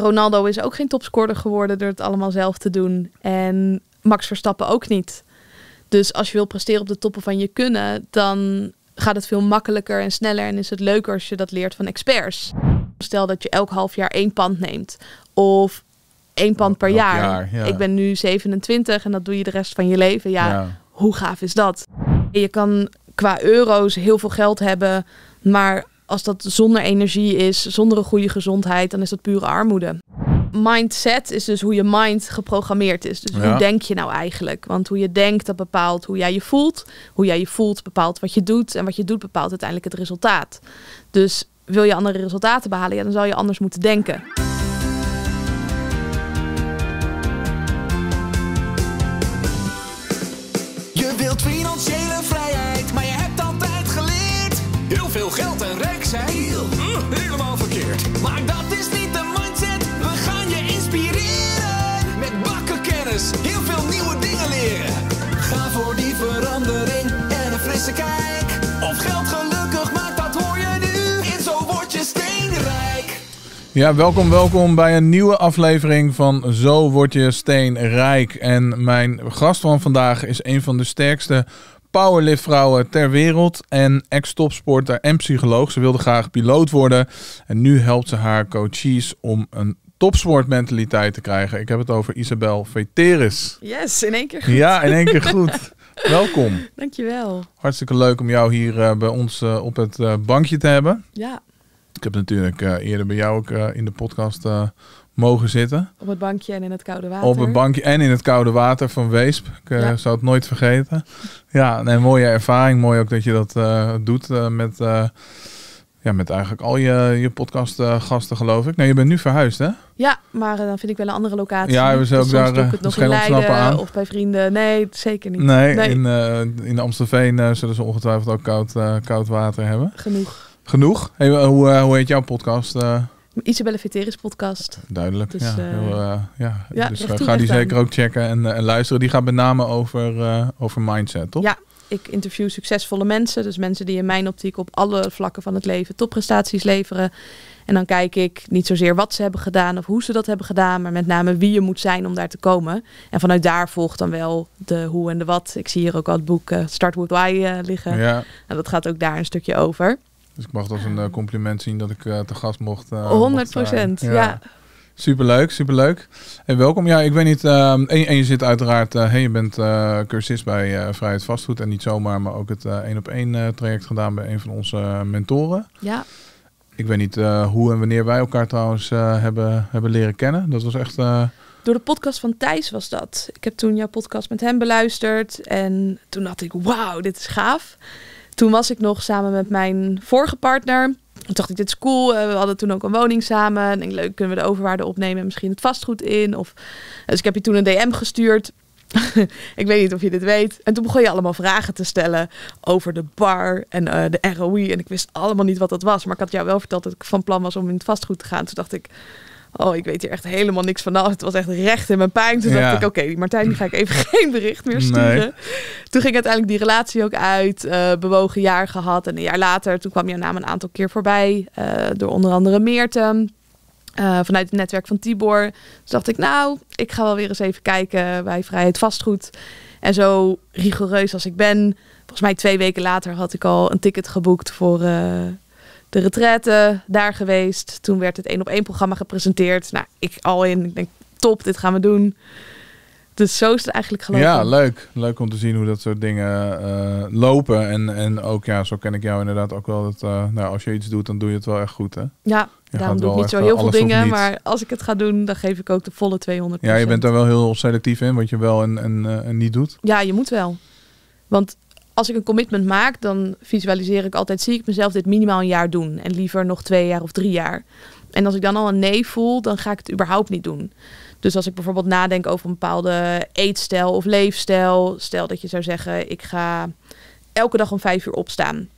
Ronaldo is ook geen topscorer geworden door het allemaal zelf te doen. En Max Verstappen ook niet. Dus als je wil presteren op de toppen van je kunnen, dan gaat het veel makkelijker en sneller en is het leuker als je dat leert van experts. Stel dat je elk half jaar één pand neemt of één pand per jaar. Ik ben nu 27 en dat doe je de rest van je leven. ja, hoe gaaf is dat? Je kan qua euro's heel veel geld hebben, maar als dat zonder energie is, zonder een goede gezondheid, dan is dat pure armoede. Mindset is dus hoe je mind geprogrammeerd is. Dus hoe denk je nou eigenlijk? Want hoe je denkt, dat bepaalt hoe jij je voelt. Hoe jij je voelt, bepaalt wat je doet. En wat je doet, bepaalt uiteindelijk het resultaat. Dus wil je andere resultaten behalen, dan zal je anders moeten denken. Ja, welkom, welkom bij een nieuwe aflevering van Zo word je steenrijk. En mijn gast van vandaag is een van de sterkste powerliftvrouwen ter wereld en ex-topsporter en psycholoog. Ze wilde graag piloot worden en nu helpt ze haar coaches om een topsportmentaliteit te krijgen. Ik heb het over Isabel Veteris. Yes, in één keer goed. Ja, in één keer goed. welkom. Dankjewel. Hartstikke leuk om jou hier eh, bij ons eh, op het eh, bankje te hebben. Ja. Ik heb natuurlijk eh, eerder bij jou ook eh, in de podcast eh, mogen zitten. Op het bankje en in het koude water. Op het bankje en in het koude water van Weesp. Ik ja. zou het nooit vergeten. Ja, een mooie ervaring. Mooi ook dat je dat doet met ja, met eigenlijk al je, je podcastgasten, geloof ik. Nou, je bent nu verhuisd, hè? Ja, maar dan vind ik wel een andere locatie. Ja, we zijn dus ook daar uh, het nog in aan. of bij vrienden. Nee, zeker niet. Nee, In, uh, in Amstelveen zullen ze ongetwijfeld ook koud, koud water hebben. Genoeg. Genoeg. Hey, eh, hoe, eh, hoe heet jouw podcast? Eh? Isabelle Viteris podcast. Duidelijk. Dus, ja, dus ja. ja, dus ga die zeker ook checken en, en, luisteren. Die gaat met name over, over mindset, toch? Ja, ik interview succesvolle mensen. Dus mensen die in mijn optiek op alle vlakken van het leven topprestaties leveren. En dan kijk ik niet zozeer wat ze hebben gedaan of hoe ze dat hebben gedaan, maar met name wie je moet zijn om daar te komen. En vanuit daar volgt dan wel de hoe en de wat. Ik zie hier ook al het boek Start With Why uh, liggen. Ja. Nou, dat gaat ook daar een stukje over. Dus ik mag het als een eh, compliment zien dat ik eh, te gast mocht. 100 eh, procent, ja. Superleuk, superleuk. En welkom. Ja, ik weet niet. Uh, en, je zit uiteraard. hey, je bent uh, cursist bij Vrijheid Vastgoed. En niet zomaar, maar ook het één op één traject gedaan bij een van onze mentoren. Ja. Ik weet niet hoe en wanneer wij elkaar trouwens hebben, hebben leren kennen. Dat was echt. Door de podcast van Thijs was dat. Ik heb toen jouw podcast met hem beluisterd. En toen dacht ik, wauw, dit is gaaf. Toen was ik nog samen met mijn vorige partner. Toen dacht ik, dit is cool. Eh, we hadden toen ook een woning samen. En ik leuk, kunnen we de overwaarde opnemen? en Misschien het vastgoed in? Of... Dus ik heb je toen een DM gestuurd. ik weet niet of je dit weet. En toen begon je allemaal vragen te stellen over de bar en eh, de ROI. En ik wist allemaal niet wat dat was. Maar ik had jou wel verteld dat ik van plan was om in het vastgoed te gaan. Toen dacht ik, Oh, ik weet hier echt helemaal niks van. Nou, het was echt recht in mijn pijn. Toen ja. dacht ik, oké, die Martijn die ga ik even geen bericht meer sturen. Toen ging uiteindelijk die relatie ook uit. Eh, bewogen jaar gehad. En een jaar later, toen kwam jouw naam een aantal keer voorbij. Eh, door onder andere Meertem eh, vanuit het netwerk van Tibor. Toen dacht ik, nou, ik ga wel weer eens even kijken bij Vrijheid Vastgoed. En zo rigoureus als ik ben, volgens mij twee weken later had ik al een ticket geboekt voor de retraite daar geweest. Toen werd het één op één programma gepresenteerd. Nou, ik al in. Ik denk, top, dit gaan we doen. Dus zo is het eigenlijk gelopen. Ja, leuk. Leuk om te zien hoe dat soort dingen eh, lopen. En, en ook, ja, zo ken ik jou inderdaad ook wel. Dat, eh, nou, als je iets doet, dan doe je het wel echt goed, hè? Ja, dan daarom doe ik niet zo heel eh, veel dingen. Maar als ik het ga doen, dan geef ik ook de volle 200 Ja, je bent daar wel heel selectief in, wat je wel en, en, en niet doet. Ja, je moet wel. Want als ik een commitment maak, dan visualiseer ik altijd, zie ik mezelf dit minimaal een jaar doen. En liever nog twee jaar of drie jaar. En als ik dan al een nee voel, dan ga ik het überhaupt niet doen. Dus als ik bijvoorbeeld nadenk over een bepaalde eetstijl of leefstijl. Stel dat je zou zeggen, ik ga elke dag om vijf uur opstaan.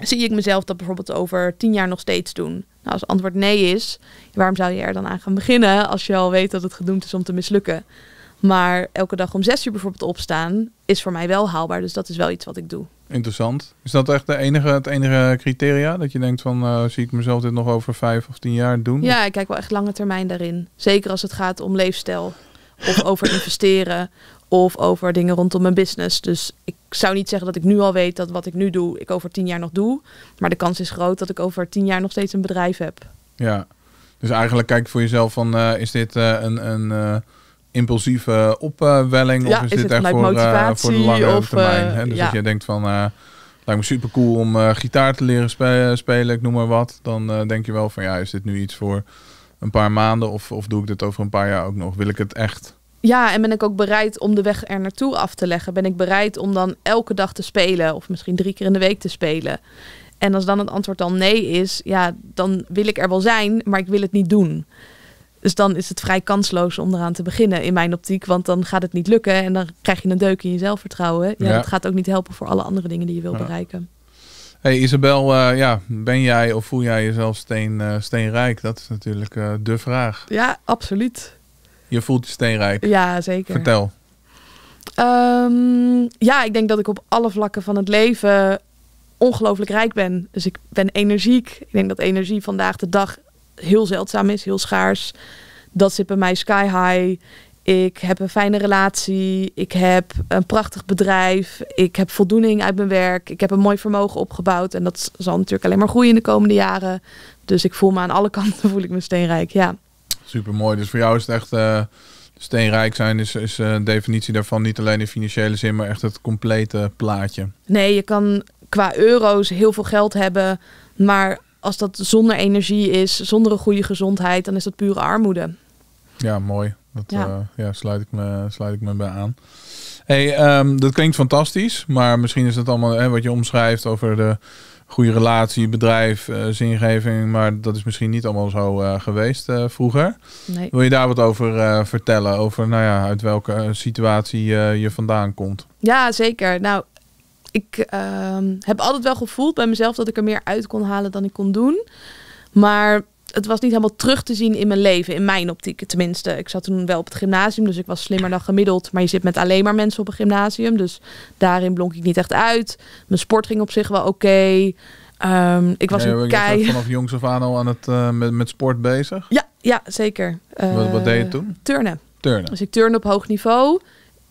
Zie ik mezelf dat bijvoorbeeld over tien jaar nog steeds doen? Nou, als het antwoord nee is, waarom zou je er dan aan gaan beginnen als je al weet dat het gedoemd is om te mislukken? Maar elke dag om zes uur bijvoorbeeld opstaan is voor mij wel haalbaar. Dus dat is wel iets wat ik doe. Interessant. Is dat echt de enige, het enige criteria? Dat je denkt van, eh, zie ik mezelf dit nog over vijf of tien jaar doen? Ja, ik kijk wel echt lange termijn daarin. Zeker als het gaat om leefstijl. Of over investeren. Of over dingen rondom mijn business. Dus ik zou niet zeggen dat ik nu al weet dat wat ik nu doe, ik over tien jaar nog doe. Maar de kans is groot dat ik over tien jaar nog steeds een bedrijf heb. Ja, dus eigenlijk kijk voor jezelf van, eh, is dit eh, een... een impulsieve eh, opwelling? of is, dit echt voor, eh, voor de lange termijn? Hè? Eh, dus ja. jij je denkt van, uh, lijkt me super cool om gitaar te leren spelen, ik noem maar wat. Dan denk je wel van, ja, is dit nu iets voor een paar maanden? Of, of doe ik dit over een paar jaar ook nog? Wil ik het echt? Ja, en ben ik ook bereid om de weg er naartoe af te leggen? Ben ik bereid om dan elke dag te spelen? Of misschien drie keer in de week te spelen? En als dan het antwoord dan nee is, ja, dan wil ik er wel zijn, maar ik wil het niet doen. Dus dan is het vrij kansloos om eraan te beginnen in mijn optiek. Want dan gaat het niet lukken en dan krijg je een deuk in je zelfvertrouwen. Ja, Dat gaat ook niet helpen voor alle andere dingen die je wilt bereiken. Hey Isabel, eh, ja, ben jij of voel jij jezelf steen, eh, steenrijk? Dat is natuurlijk uh, de vraag. Ja, absoluut. Je voelt je steenrijk? Ja, zeker. Vertel. Ehm, ja, ik denk dat ik op alle vlakken van het leven ongelooflijk rijk ben. Dus ik ben energiek. Ik denk dat energie vandaag de dag heel zeldzaam is, heel schaars. Dat zit bij mij sky high. Ik heb een fijne relatie. Ik heb een prachtig bedrijf. Ik heb voldoening uit mijn werk. Ik heb een mooi vermogen opgebouwd. En dat zal natuurlijk alleen maar groeien in de komende jaren. Dus ik voel me aan alle kanten voel ik me steenrijk. Ja. Super mooi. Dus voor jou is het echt. Eh, steenrijk zijn is, is een eh, definitie daarvan niet alleen in financiële zin, maar echt het complete plaatje. Nee, je kan qua euro's heel veel geld hebben, maar als dat zonder energie is, zonder een goede gezondheid, dan is dat pure armoede. Ja, mooi. Dat ja. Eh, ja sluit, ik me, sluit ik me bij aan. Hey, ehm, dat klinkt fantastisch, maar misschien is het allemaal hè, wat je omschrijft over de goede relatie, bedrijf, eh, zingeving, maar dat is misschien niet allemaal zo eh, geweest vroeger. Nee. Wil je daar wat over vertellen? Over nou ja, uit welke situatie je vandaan komt? Ja, zeker. Nou, ik ehm, heb altijd wel gevoeld bij mezelf dat ik er meer uit kon halen dan ik kon doen. Maar het was niet helemaal terug te zien in mijn leven, in mijn optiek tenminste. Ik zat toen wel op het gymnasium, dus ik was slimmer dan gemiddeld. Maar je zit met alleen maar mensen op een gymnasium, dus daarin blonk ik niet echt uit. Mijn sport ging op zich wel oké. Ehm, ik was een kei... vanaf jongs af aan al aan het, eh, met, met sport bezig? Ja, ja zeker. wat, wat, deed je eh, toen? Turnen. turnen. Dus ik turnde op hoog niveau.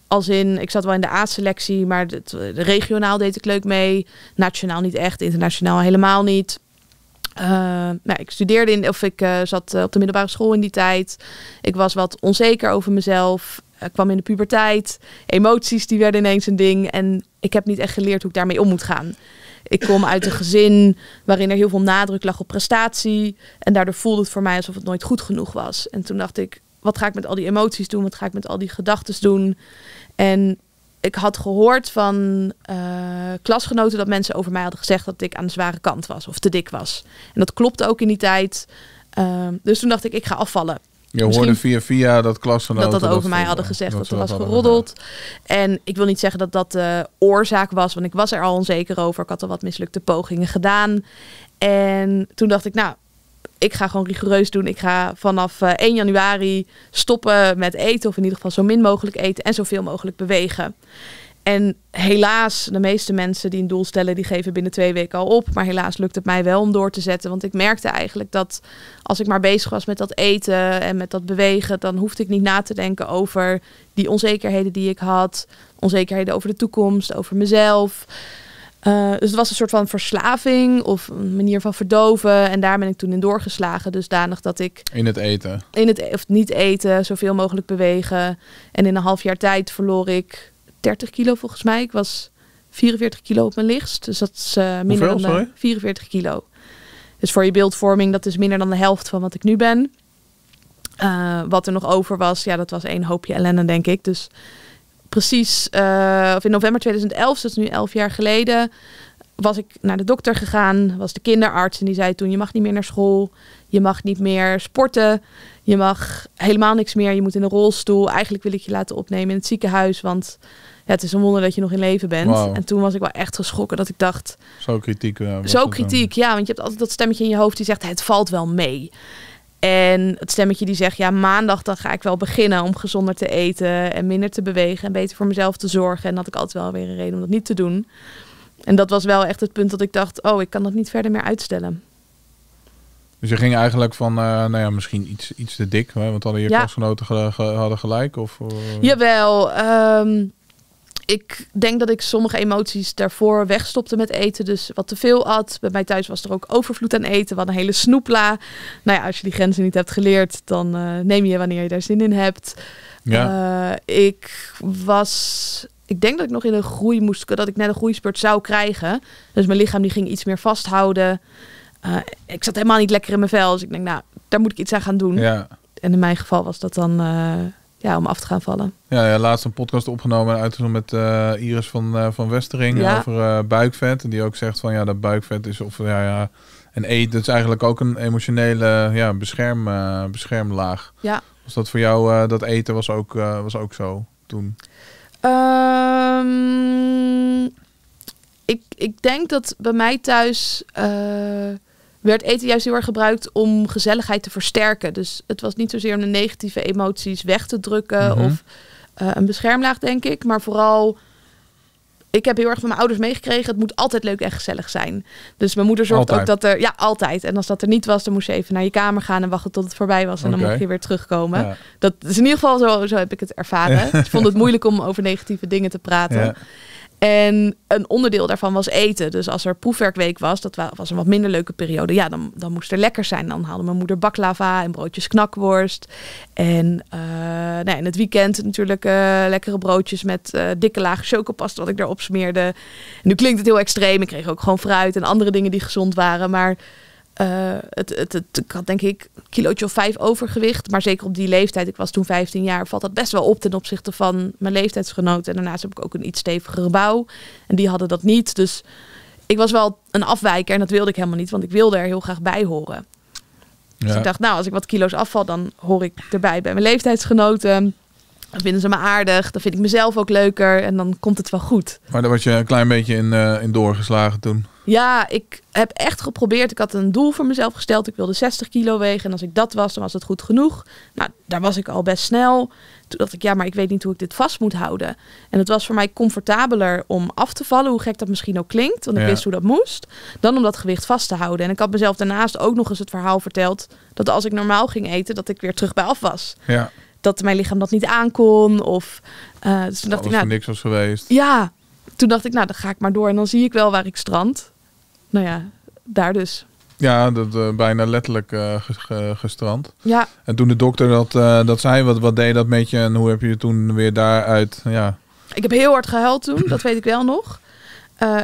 Als in, ik zat wel in de A-selectie, maar het, regionaal deed ik leuk mee. Nationaal niet echt, internationaal helemaal niet. Uh, nou, ik studeerde in, of ik eh, zat eh, op de middelbare school in die tijd. Ik was wat onzeker over mezelf. Ik kwam in de puberteit. Emoties die werden ineens een ding. En ik heb niet echt geleerd hoe ik daarmee om moet gaan. Ik kom uit een gezin waarin er heel veel nadruk lag op prestatie. En daardoor voelde het voor mij alsof het nooit goed genoeg was. En toen dacht ik, wat ga ik met al die emoties doen? Wat ga ik met al die gedachten doen? En ik had gehoord van eh, klasgenoten dat mensen over mij hadden gezegd dat ik aan de zware kant was of te dik was. En dat klopte ook in die tijd. Ehm, dus toen dacht ik, ik ga afvallen. Je hoorde via via dat klasgenoten... Dat dat over mij hadden gezegd, dat, dat er was geroddeld. En ik wil niet zeggen dat dat de oorzaak was, want ik was er al onzeker over. Ik had al wat mislukte pogingen gedaan. En toen dacht ik, nou, ik ga gewoon rigoureus doen. Ik ga vanaf 1 eh, januari stoppen met eten. Of in ieder geval zo min mogelijk eten en zoveel mogelijk bewegen. En helaas, de meeste mensen die een doel stellen, die geven binnen twee weken al op. Maar helaas lukt het mij wel om door te zetten. Want ik merkte eigenlijk dat als ik maar bezig was met dat eten en met dat bewegen, dan hoefde ik niet na te denken over die onzekerheden die ik had. Onzekerheden over de toekomst, over mezelf. Eh, dus het was een soort van verslaving of een manier van verdoven. En daar ben ik toen in doorgeslagen. dus Dusdanig dat ik. In het eten. In het, of niet eten, zoveel mogelijk bewegen. En in een half jaar tijd verloor ik 30 kilo volgens mij. Ik was 44 kilo op mijn lichtst. Dus dat is uh, minder dan 44 eh, kilo. Dus voor je beeldvorming, dat is minder dan de helft van wat ik nu ben. wat er nog over was, ja, dat was één hoopje ellende, denk ik. Dus precies, eh, of in november 2011, dus dat is nu elf jaar geleden, was ik naar de dokter gegaan, was de kinderarts en die zei toen: je mag niet meer naar school, je mag niet meer sporten, je mag helemaal niks meer, je moet in een rolstoel. Eigenlijk wil ik je laten opnemen in het ziekenhuis, want ja, het is een wonder dat je nog in leven bent. En toen was ik wel echt geschrokken dat ik dacht. Zo kritiek. Eh, zo kritiek, ja, want je hebt altijd dat stemmetje in je hoofd die zegt: het valt wel mee. En het stemmetje die zegt, ja, maandag dan ga ik wel beginnen om gezonder te eten en minder te bewegen en beter voor mezelf te zorgen. En had ik altijd wel weer een reden om dat niet te doen. En dat was wel echt het punt dat ik dacht, oh, ik kan dat niet verder meer uitstellen. Dus je ging eigenlijk van, eh, nou ja, misschien iets, iets te dik, hè? want hadden je ja. klasgenoten hadden gelijk? Of, eh? Jawel, um, ik denk dat ik sommige emoties daarvoor wegstopte met eten. Dus wat te veel at. Bij mij thuis was er ook overvloed aan eten. Wat een hele snoepla. Nou ja, als je die grenzen niet hebt geleerd, dan eh, neem je wanneer je daar zin in hebt. Eh, ik was. Ik denk dat ik nog in een groei moest. Dat ik net een groeispurt zou krijgen. Dus mijn lichaam die ging iets meer vasthouden. Eh, ik zat helemaal niet lekker in mijn vel. Dus ik denk, nou, daar moet ik iets aan gaan doen. Ja. En in mijn geval was dat dan ja, om af te gaan vallen. Ja, ja laatst een podcast opgenomen en met uh, Iris van, eh, van Westering over uh, buikvet. En die ook zegt van ja, dat buikvet is of ja, ja en eten, dat is eigenlijk ook een emotionele ja, bescherm, beschermlaag. Ja. Was dat voor jou, dat eten was ook, was ook zo toen? Ehm, ik, ik denk dat bij mij thuis werd eten juist heel erg gebruikt om gezelligheid te versterken. Dus het was niet zozeer om de negatieve emoties weg te drukken mhm. of eh, een beschermlaag, denk ik. Maar vooral, ik heb heel erg van mijn ouders meegekregen, het moet altijd leuk en gezellig zijn. Dus mijn moeder zorgde ook dat er, ja, altijd. En als dat er niet was, dan moest je even naar je kamer gaan en wachten tot het voorbij was. En dan mocht je weer terugkomen. Dat is in ieder geval zo, zo heb ik het ervaren. Ik vond het moeilijk om over negatieve dingen te praten. Ja. En een onderdeel daarvan was eten. Dus als er proefwerkweek was, dat was een wat minder leuke periode. Ja, dan, dan moest er lekker zijn. Dan haalde mijn moeder baklava en broodjes knakworst. En uh, nou ja, in het weekend natuurlijk eh, lekkere broodjes met eh, dikke laag chocopasta wat ik erop smeerde. nu klinkt het heel extreem. Ik kreeg ook gewoon fruit en andere dingen die gezond waren. Maar eh, het, het, het, ik had denk ik een kilootje of vijf overgewicht. Maar zeker op die leeftijd, ik was toen 15 jaar, valt dat best wel op ten opzichte van mijn leeftijdsgenoten. En daarnaast heb ik ook een iets stevigere bouw. En die hadden dat niet. Dus ik was wel een afwijker en dat wilde ik helemaal niet, want ik wilde er heel graag bij horen. Dus ja. Dus ik dacht, nou, als ik wat kilo's afval, dan hoor ik erbij bij mijn leeftijdsgenoten dat vinden ze me aardig. Dan vind ik mezelf ook leuker. En dan komt het wel goed. Maar daar was je een klein beetje in, eh, in doorgeslagen toen. Ja, ik heb echt geprobeerd. Ik had een doel voor mezelf gesteld. Ik wilde 60 kilo wegen. En als ik dat was, dan was het goed genoeg. Nou, daar was ik al best snel. Toen dacht ik, ja, maar ik weet niet hoe ik dit vast moet houden. En het was voor mij comfortabeler om af te vallen, hoe gek dat misschien ook klinkt, want ik wist hoe dat moest, dan om dat gewicht vast te houden. En ik had mezelf daarnaast ook nog eens het verhaal verteld dat als ik normaal ging eten, dat ik weer terug bij af was. Ja dat mijn lichaam dat niet aankon. Of uh, dus toen dacht ik, nou, niks was geweest. Ja, toen dacht ik, nou, dan ga ik maar door en dan zie ik wel waar ik strand. Nou ja, daar dus. Ja, dat, uh, bijna letterlijk eh, gestrand. Ja. En toen de dokter dat, dat zei, wat, wat deed dat met je en hoe heb je je toen weer daaruit? Ja. Ik heb heel hard gehuild toen, dat weet ik wel nog.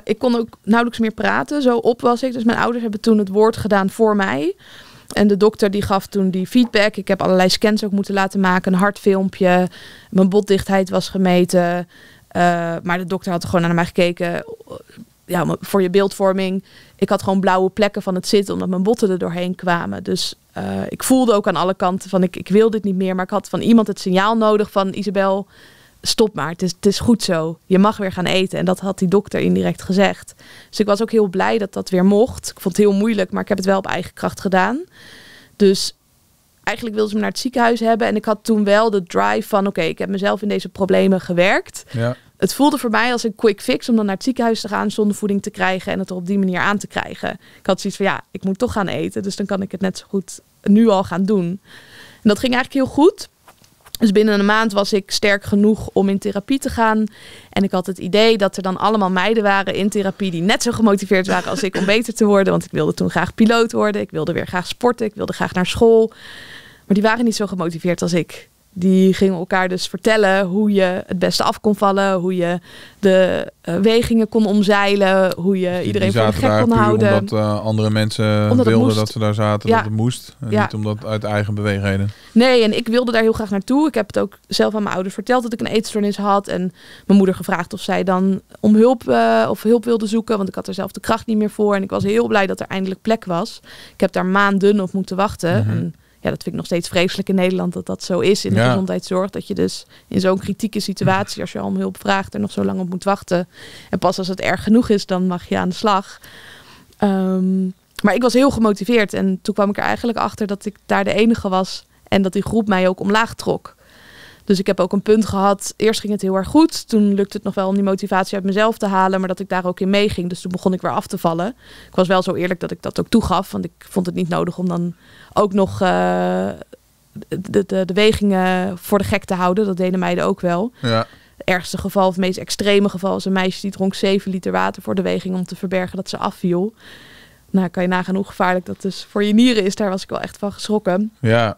ik kon ook nauwelijks meer praten, zo op was ik. Dus mijn ouders hebben toen het woord gedaan voor mij. En de dokter die gaf toen die feedback. Ik heb allerlei scans ook moeten laten maken. Een hartfilmpje. Mijn botdichtheid was gemeten. Eh, maar de dokter had gewoon naar mij gekeken. Ja, voor je beeldvorming. Ik had gewoon blauwe plekken van het zitten. Omdat mijn botten er doorheen kwamen. Dus eh, ik voelde ook aan alle kanten van ik, ik wil dit niet meer. Maar ik had van iemand het signaal nodig van Isabel stop maar, het is, het is, goed zo. Je mag weer gaan eten. En dat had die dokter indirect gezegd. Dus ik was ook heel blij dat dat weer mocht. Ik vond het heel moeilijk, maar ik heb het wel op eigen kracht gedaan. Dus eigenlijk wilden ze me naar het ziekenhuis hebben. En ik had toen wel de drive van... oké, ik heb mezelf in deze problemen gewerkt. Ja. Het voelde voor mij als een quick fix om dan naar het ziekenhuis te gaan... zonder voeding te krijgen en het er op die manier aan te krijgen. Ik had zoiets van, ja, ik moet toch gaan eten. Dus dan kan ik het net zo goed nu al gaan doen. En dat ging eigenlijk heel goed. Dus binnen een maand was ik sterk genoeg om in therapie te gaan. En ik had het idee dat er dan allemaal meiden waren in therapie die net zo gemotiveerd waren als ik om beter te worden. Want ik wilde toen graag piloot worden. Ik wilde weer graag sporten. Ik wilde graag naar school. Maar die waren niet zo gemotiveerd als ik die gingen elkaar dus vertellen hoe je het beste af kon vallen, hoe je de eh, wegingen kon omzeilen, hoe je iedereen iedereen voor gek kon houden. Omdat eh, andere mensen wilden dat ze daar zaten, ja. dat het moest. Niet omdat uit eigen bewegingen. Nee, en ik wilde daar heel graag naartoe. Ik heb het ook zelf aan mijn ouders verteld dat ik een eetstoornis had. En mijn moeder gevraagd of zij dan om hulp eh, of hulp wilde zoeken. Want ik had er zelf de kracht niet meer voor. En ik was heel blij dat er eindelijk plek was. Ik heb daar maanden op moeten wachten. Mhm ja, dat vind ik nog steeds vreselijk in Nederland dat dat zo is in de gezondheidszorg. Dat je dus in zo'n kritieke situatie, als je al om hulp vraagt, er nog zo lang op moet wachten. En pas als het erg genoeg is, dan mag je aan de slag. Ehm, maar ik was heel gemotiveerd en toen kwam ik er eigenlijk achter dat ik daar de enige was en dat die groep mij ook omlaag trok. Dus ik heb ook een punt gehad. Eerst ging het heel erg goed. Toen lukte het nog wel om die motivatie uit mezelf te halen. Maar dat ik daar ook in meeging. Dus toen begon ik weer af te vallen. Ik was wel zo eerlijk dat ik dat ook toegaf. Want ik vond het niet nodig om dan ook nog. Eh, de, de, de, wegingen voor de gek te houden. Dat deden meiden ook wel. Ja. Het ergste geval, of het meest extreme geval, was een meisje die dronk 7 liter water voor de weging om te verbergen dat ze afviel. Nou, kan je nagaan hoe gevaarlijk dat dus voor je nieren is. Daar was ik wel echt van geschrokken. Ja.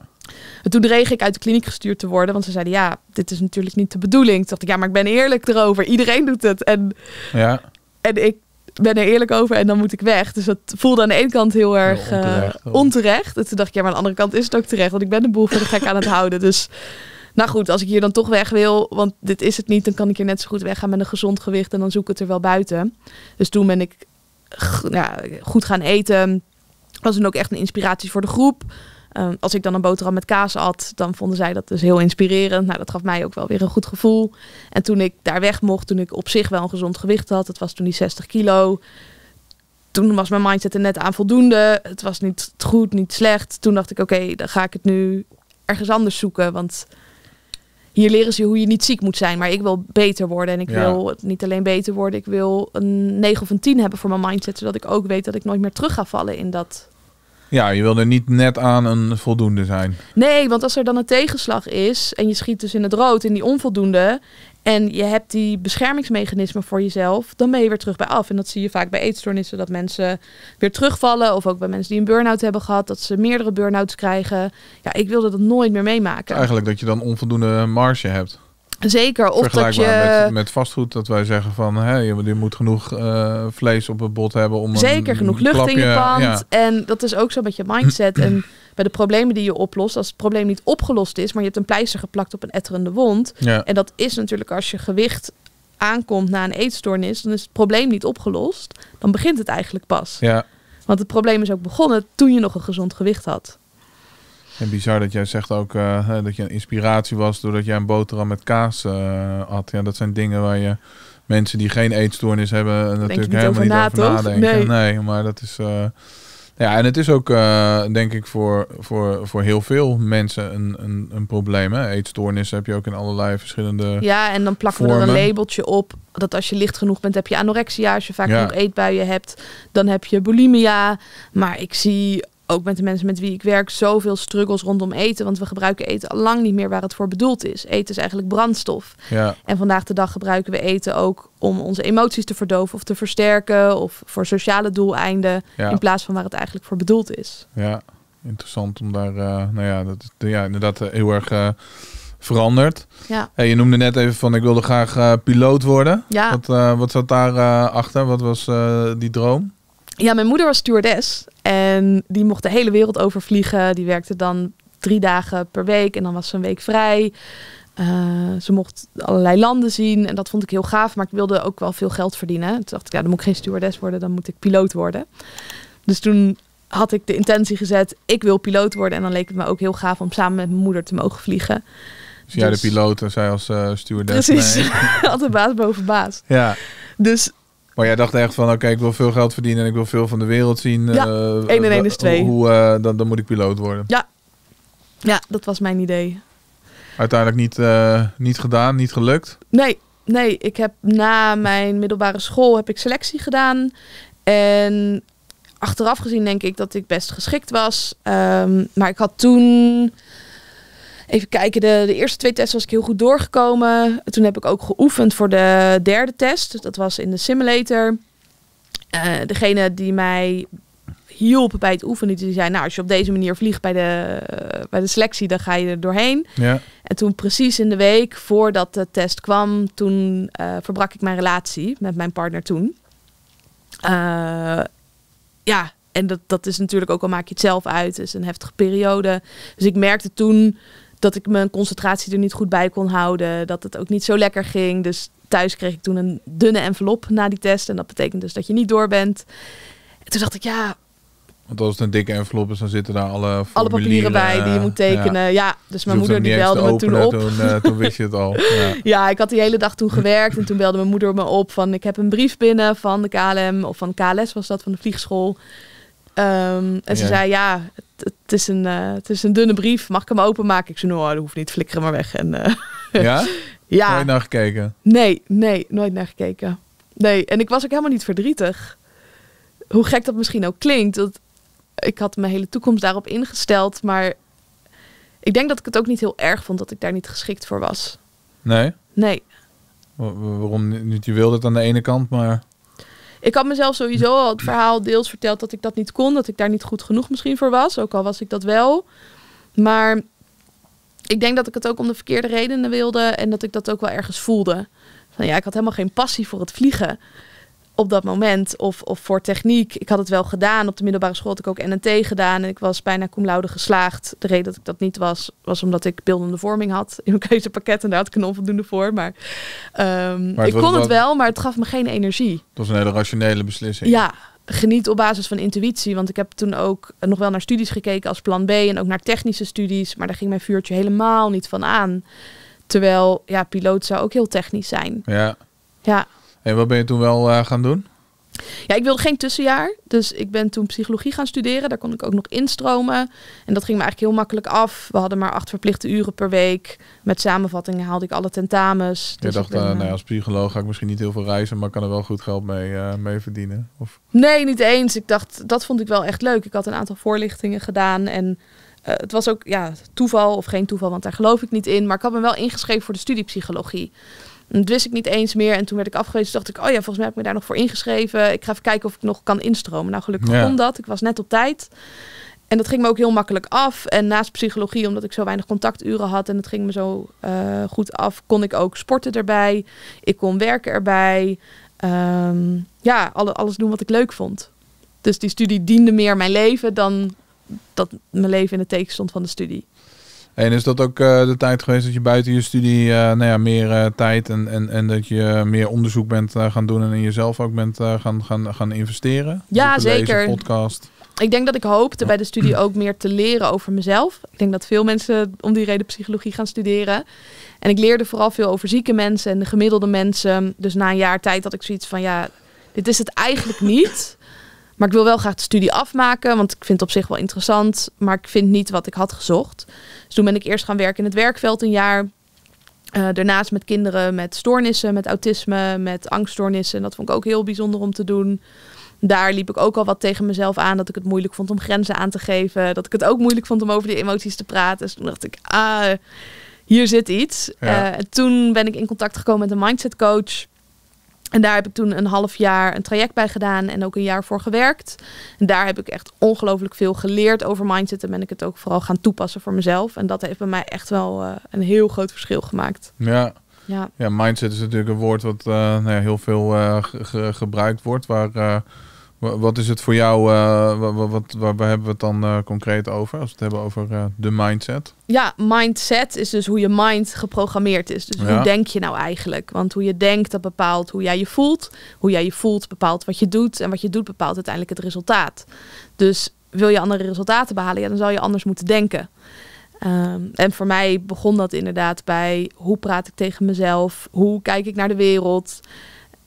En toen dreig ik uit de kliniek gestuurd te worden. Want ze zeiden, ja, dit is natuurlijk niet de bedoeling. Toen dacht ik, ja, maar ik ben eerlijk erover. Iedereen doet het. En, ja. en ik ben er eerlijk over en dan moet ik weg. Dus dat voelde aan de ene kant heel erg eh, onterecht, En toen dacht ik, ja, maar aan de andere kant is het ook terecht. Want ik ben de boel voor de gek aan het houden. Dus nou goed, als ik hier dan toch weg wil, want dit is het niet, dan kan ik hier net zo goed weggaan met een gezond gewicht en dan zoek ik het er wel buiten. Dus toen ben ik goed gaan eten. was dan ook echt een inspiratie voor de groep. Ehm, als ik dan een boterham met kaas at, dan vonden zij dat dus heel inspirerend. Nou, dat gaf mij ook wel weer een goed gevoel. En toen ik daar weg mocht, toen ik op zich wel een gezond gewicht had, het was toen die 60 kilo. Toen was mijn mindset er net aan voldoende. Het was niet goed, niet slecht. Toen dacht ik, oké, dan ga ik het nu ergens anders zoeken. Want hier leren ze hoe je niet ziek moet zijn. Maar ik wil beter worden. En ik wil niet alleen beter worden. Ik wil een 9 of een 10 hebben voor mijn mindset. Zodat ik ook weet dat ik nooit meer terug ga vallen in dat ja, je wil er niet net aan een voldoende zijn. Nee, want als er dan een tegenslag is en je schiet dus in het rood in die onvoldoende en je hebt die beschermingsmechanismen voor jezelf, dan ben je weer terug bij af. En dat zie je vaak bij eetstoornissen, dat mensen weer terugvallen. Of ook bij mensen die een burn-out hebben gehad, dat ze meerdere burn-outs krijgen. Ja, ik wilde dat nooit meer meemaken. Eigenlijk dat je dan onvoldoende marge hebt. Zeker. Of dat je... Met, met, vastgoed dat wij zeggen van hé, je moet genoeg eh, vlees op het bot hebben om. Zeker genoeg lucht in je pand. En dat is ook zo met je mindset. en bij de problemen die je oplost, als het probleem niet opgelost is, maar je hebt een pleister geplakt op een etterende wond. Ja. En dat is natuurlijk als je gewicht aankomt na een eetstoornis, dan is het probleem niet opgelost. Dan begint het eigenlijk pas. Ja. Want het probleem is ook begonnen toen je nog een gezond gewicht had. En bizar dat jij zegt ook eh, dat je een inspiratie was doordat jij een boterham met kaas had. Eh, ja, dat zijn dingen waar je mensen die geen eetstoornis hebben eh, natuurlijk niet helemaal over niet na, over nadenken. Nee. maar dat is... ja, en het is ook, denk ik, voor, voor, voor heel veel mensen een, een, een probleem. Hè? Eetstoornissen heb je ook in allerlei verschillende. Ja, en dan plakken we er een labeltje op. Dat als je licht genoeg bent, heb je anorexia. Als je vaak ja. genoeg eetbuien hebt, dan heb je bulimia. Maar ik zie ook met de mensen met wie ik werk, zoveel struggles rondom eten. Want we gebruiken eten al lang niet meer waar het voor bedoeld is. Eten is eigenlijk brandstof. Ja. En vandaag de dag gebruiken we eten ook om onze emoties te verdoven of te versterken. Of voor sociale doeleinden. In plaats van waar het eigenlijk voor bedoeld is. Ja, interessant om daar. Uh, nou ja, dat is ja, inderdaad eh, heel erg. Eh, veranderd. Ja. Hey, je noemde net even van ik wilde graag piloot worden. Ja. Wat, wat zat daar achter? Wat was die droom? Ja, mijn moeder was stewardess en die mocht de hele wereld overvliegen. Die werkte dan drie dagen per week en dan was ze een week vrij. Eh, ze mocht allerlei landen zien en dat vond ik heel gaaf, maar ik wilde ook wel veel geld verdienen. Toen dacht ik, ja, dan moet ik geen stewardess worden, dan moet ik piloot worden. Dus toen had ik de intentie gezet, ik wil piloot worden. En dan leek het me ook heel gaaf om samen met mijn moeder te mogen vliegen. Dus jij de piloot en zij als uh, stewardess. Precies, altijd baas boven baas. Ja. Dus maar jij dacht echt van, oké, ik wil veel geld verdienen en ik wil veel van de wereld zien. Ja, uh, en 1 is 2. Hoe, eh, dan, dan moet ik piloot worden. Ja. ja, dat was mijn idee. Uiteindelijk niet, eh, niet gedaan, niet gelukt? Nee, nee, ik heb na mijn middelbare school heb ik selectie gedaan. En achteraf gezien denk ik dat ik best geschikt was. Ehm, maar ik had toen even kijken, de, de, eerste twee tests was ik heel goed doorgekomen. Toen heb ik ook geoefend voor de derde test. dat was in de simulator. Eh, degene die mij hielp bij het oefenen, die zei, nou als je op deze manier vliegt bij de, eh, bij de selectie, dan ga je er doorheen. Ja. En toen precies in de week voordat de test kwam, toen eh, verbrak ik mijn relatie met mijn partner toen. ja, en dat, dat is natuurlijk ook al maak je het zelf uit. Het is een heftige periode. Dus ik merkte toen dat ik mijn concentratie er niet goed bij kon houden. Dat het ook niet zo lekker ging. Dus thuis kreeg ik toen een dunne envelop na die test. En dat betekent dus dat je niet door bent. En toen dacht ik, ja. Want als het een dikke envelop is, dan zitten daar alle, papieren bij die je eh, moet tekenen. Ja, dus mijn moeder die belde me toen op. Toen, uh, toen, wist je het al. Ja. ik had die hele dag toen gewerkt. En toen belde mijn moeder me op van ik heb een brief binnen van de KLM. Of van KLS was dat, van de vliegschool. Ehm, en ze ja. zei, ja, het, is een, eh, het is een dunne brief. Mag ik hem openmaken? Ik zei, nou, dat hoeft niet. Flikker maar weg. En, eh, ja? ja? Nooit naar gekeken? Nee, nee, nooit naar gekeken. Nee, en ik was ook helemaal niet verdrietig. Hoe gek dat misschien ook klinkt. Dat, ik had mijn hele toekomst daarop ingesteld. Maar ik denk dat ik het ook niet heel erg vond dat ik daar niet geschikt voor was. Nee? Nee. Waarom niet? Je wilde het aan de ene kant, maar... Ik had mezelf sowieso al het verhaal deels verteld dat ik dat niet kon. Dat ik daar niet goed genoeg misschien voor was. Ook al was ik dat wel. Maar ik denk dat ik het ook om de verkeerde redenen wilde. En dat ik dat ook wel ergens voelde. Van ja, ik had helemaal geen passie voor het vliegen op dat moment. Of, of voor techniek. Ik had het wel gedaan. Op de middelbare school had ik ook NNT gedaan. En ik was bijna cum laude geslaagd. De reden dat ik dat niet was, was omdat ik beeldende vorming had. In mijn keuzepakket. En daar had ik een onvoldoende voor. Maar, ehm, ik kon het wel, maar het gaf me geen energie. Dat was een hele rationele beslissing. Ja, geniet op basis van intuïtie. Want ik heb toen ook nog wel naar studies gekeken als plan B. En ook naar technische studies. Maar daar ging mijn vuurtje helemaal niet van aan. Terwijl, ja, piloot zou ook heel technisch zijn. Ja. Ja. En wat ben je toen wel eh, gaan doen? Ja, ik wilde geen tussenjaar. Dus ik ben toen psychologie gaan studeren. Daar kon ik ook nog instromen. En dat ging me eigenlijk heel makkelijk af. We hadden maar acht verplichte uren per week. Met samenvattingen haalde ik alle tentamens. Dus je dacht, eh, nou ja, eh, als psycholoog ga ik misschien niet heel veel reizen, maar kan er wel goed geld mee, mee verdienen? Of? Nee, niet eens. Ik dacht, dat vond ik wel echt leuk. Ik had een aantal voorlichtingen gedaan en... het was ook ja, toeval of geen toeval, want daar geloof ik niet in. Maar ik had me wel ingeschreven voor de studie psychologie. Dat wist ik niet eens meer. En toen werd ik afgewezen. Toen dacht ik, oh ja, volgens mij heb ik me daar nog voor ingeschreven. Ik ga even kijken of ik nog kan instromen. Nou, gelukkig ja. kon dat. Ik was net op tijd. En dat ging me ook heel makkelijk af. En naast psychologie, omdat ik zo weinig contacturen had en het ging me zo eh, goed af, kon ik ook sporten erbij. Ik kon werken erbij. Ehm, ja, alle, alles doen wat ik leuk vond. Dus die studie diende meer mijn leven dan dat mijn leven in het teken stond van de studie. En is dat ook eh, de tijd geweest dat je buiten je studie eh, nou ja, meer eh, tijd en, en, en dat je meer onderzoek bent gaan doen en in jezelf ook bent gaan, gaan, gaan investeren? Ja, zeker. Deze podcast. Ik denk dat ik hoopte bij de studie ook meer te leren over mezelf. Ik denk dat veel mensen om die reden psychologie gaan studeren. En ik leerde vooral veel over zieke mensen en de gemiddelde mensen. Dus na een jaar tijd had ik zoiets van ja, dit is het eigenlijk niet. Maar ik wil wel graag de studie afmaken, want ik vind het op zich wel interessant. Maar ik vind niet wat ik had gezocht. Dus toen ben ik eerst gaan werken in het werkveld een jaar. Eh, daarnaast met kinderen met stoornissen, met autisme, met angststoornissen. En dat vond ik ook heel bijzonder om te doen. Daar liep ik ook al wat tegen mezelf aan dat ik het moeilijk vond om grenzen aan te geven. Dat ik het ook moeilijk vond om over die emoties te praten. Dus toen dacht ik, ah, hier zit iets. Ja. Eh, toen ben ik in contact gekomen met een mindset coach. En daar heb ik toen een half jaar een traject bij gedaan en ook een jaar voor gewerkt. En daar heb ik echt ongelooflijk veel geleerd over mindset. En ben ik het ook vooral gaan toepassen voor mezelf. En dat heeft bij mij echt wel eh, een heel groot verschil gemaakt. Ja. Ja. ja, mindset is natuurlijk een woord wat eh, nou ja, heel veel eh, gebruikt wordt. Waar wat is het voor jou, eh, wat, waar, hebben we het dan eh, concreet over als we het hebben over eh, de mindset? Ja, mindset is dus hoe je mind geprogrammeerd is. Dus hoe denk je nou eigenlijk? Want hoe je denkt, dat bepaalt hoe jij je voelt. Hoe jij je voelt bepaalt wat je doet. En wat je doet bepaalt uiteindelijk het resultaat. Dus wil je andere resultaten behalen, ja, dan zal je anders moeten denken. Ehm, en voor mij begon dat inderdaad bij hoe praat ik tegen mezelf? Hoe kijk ik naar de wereld?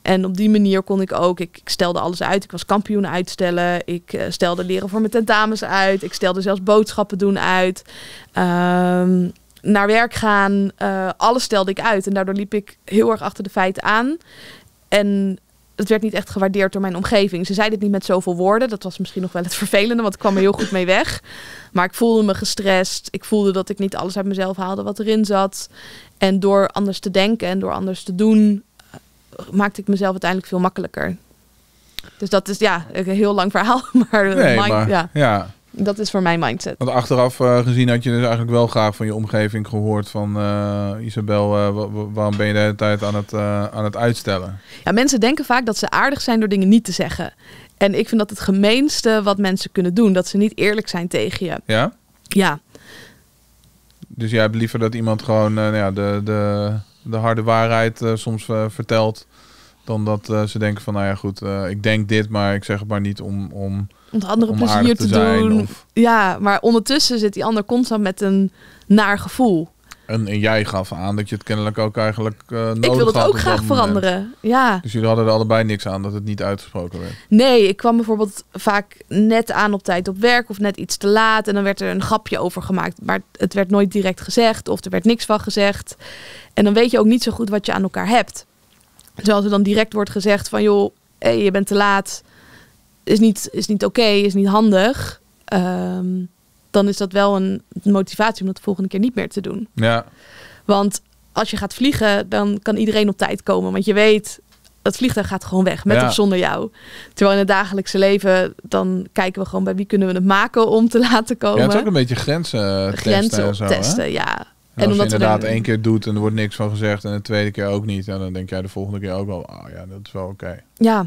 En op die manier kon ik ook, ik, stelde alles uit. Ik was kampioen uitstellen. Ik eh, stelde leren voor mijn tentamens uit. Ik stelde zelfs boodschappen doen uit. Ehm, naar werk gaan. Eh, alles stelde ik uit. En daardoor liep ik heel erg achter de feiten aan. En het werd niet echt gewaardeerd door mijn omgeving. Ze zeiden het niet met zoveel woorden. Dat was misschien nog wel het vervelende, want ik kwam er heel goed mee weg. Maar ik voelde me gestrest. Ik voelde dat ik niet alles uit mezelf haalde wat erin zat. En door anders te denken en door anders te doen, maakte ik mezelf uiteindelijk veel makkelijker. Dus dat is ja, een heel lang verhaal. Maar, nee, maar, ja. ja. Dat is voor mijn mindset. Want achteraf eh, gezien had je dus eigenlijk wel graag van je omgeving gehoord van eh, Isabel, eh, waarom ben je de hele tijd aan het, aan het uitstellen? Ja, mensen denken vaak dat ze aardig zijn door dingen niet te zeggen. En ik vind dat het gemeenste wat mensen kunnen doen, dat ze niet eerlijk zijn tegen je. Ja? Ja. Dus jij hebt liever dat iemand gewoon nou ja, de, de, de harde waarheid eh, soms eh, vertelt. Dan dat eh, ze denken van, nou ja, goed, ik denk dit, maar ik zeg het maar niet om... om om het andere plezier te, doen. Ja, maar ondertussen zit die ander constant met een naar gevoel. En, en, jij gaf aan dat je het kennelijk ook eigenlijk uh, nodig had. Ik wil ook graag veranderen, ja. Dus jullie hadden er allebei niks aan dat het niet uitgesproken werd? Nee, ik kwam bijvoorbeeld vaak net aan op tijd op werk of net iets te laat. En dan werd er een grapje over gemaakt, maar het werd nooit direct gezegd of er werd niks van gezegd. En dan weet je ook niet zo goed wat je aan elkaar hebt. terwijl er dan direct wordt gezegd van joh, hey, je bent te laat, is niet, is niet oké, is niet handig... Ehm, dan is dat wel een motivatie om dat de volgende keer niet meer te doen. Ja. Want als je gaat vliegen, dan kan iedereen op tijd komen. Want je weet, het vliegtuig gaat gewoon weg, met of zonder jou. Terwijl in het dagelijkse leven, dan kijken we gewoon bij wie kunnen we het maken om te laten komen. Ja, het is ook een beetje grenzen, grenzen testen. Zo, testen ja. En, als omdat je inderdaad één keer doet en er wordt niks van gezegd en de tweede keer ook niet, en dan denk jij de volgende keer ook wel, ah oh ja, dat is wel oké. Ja,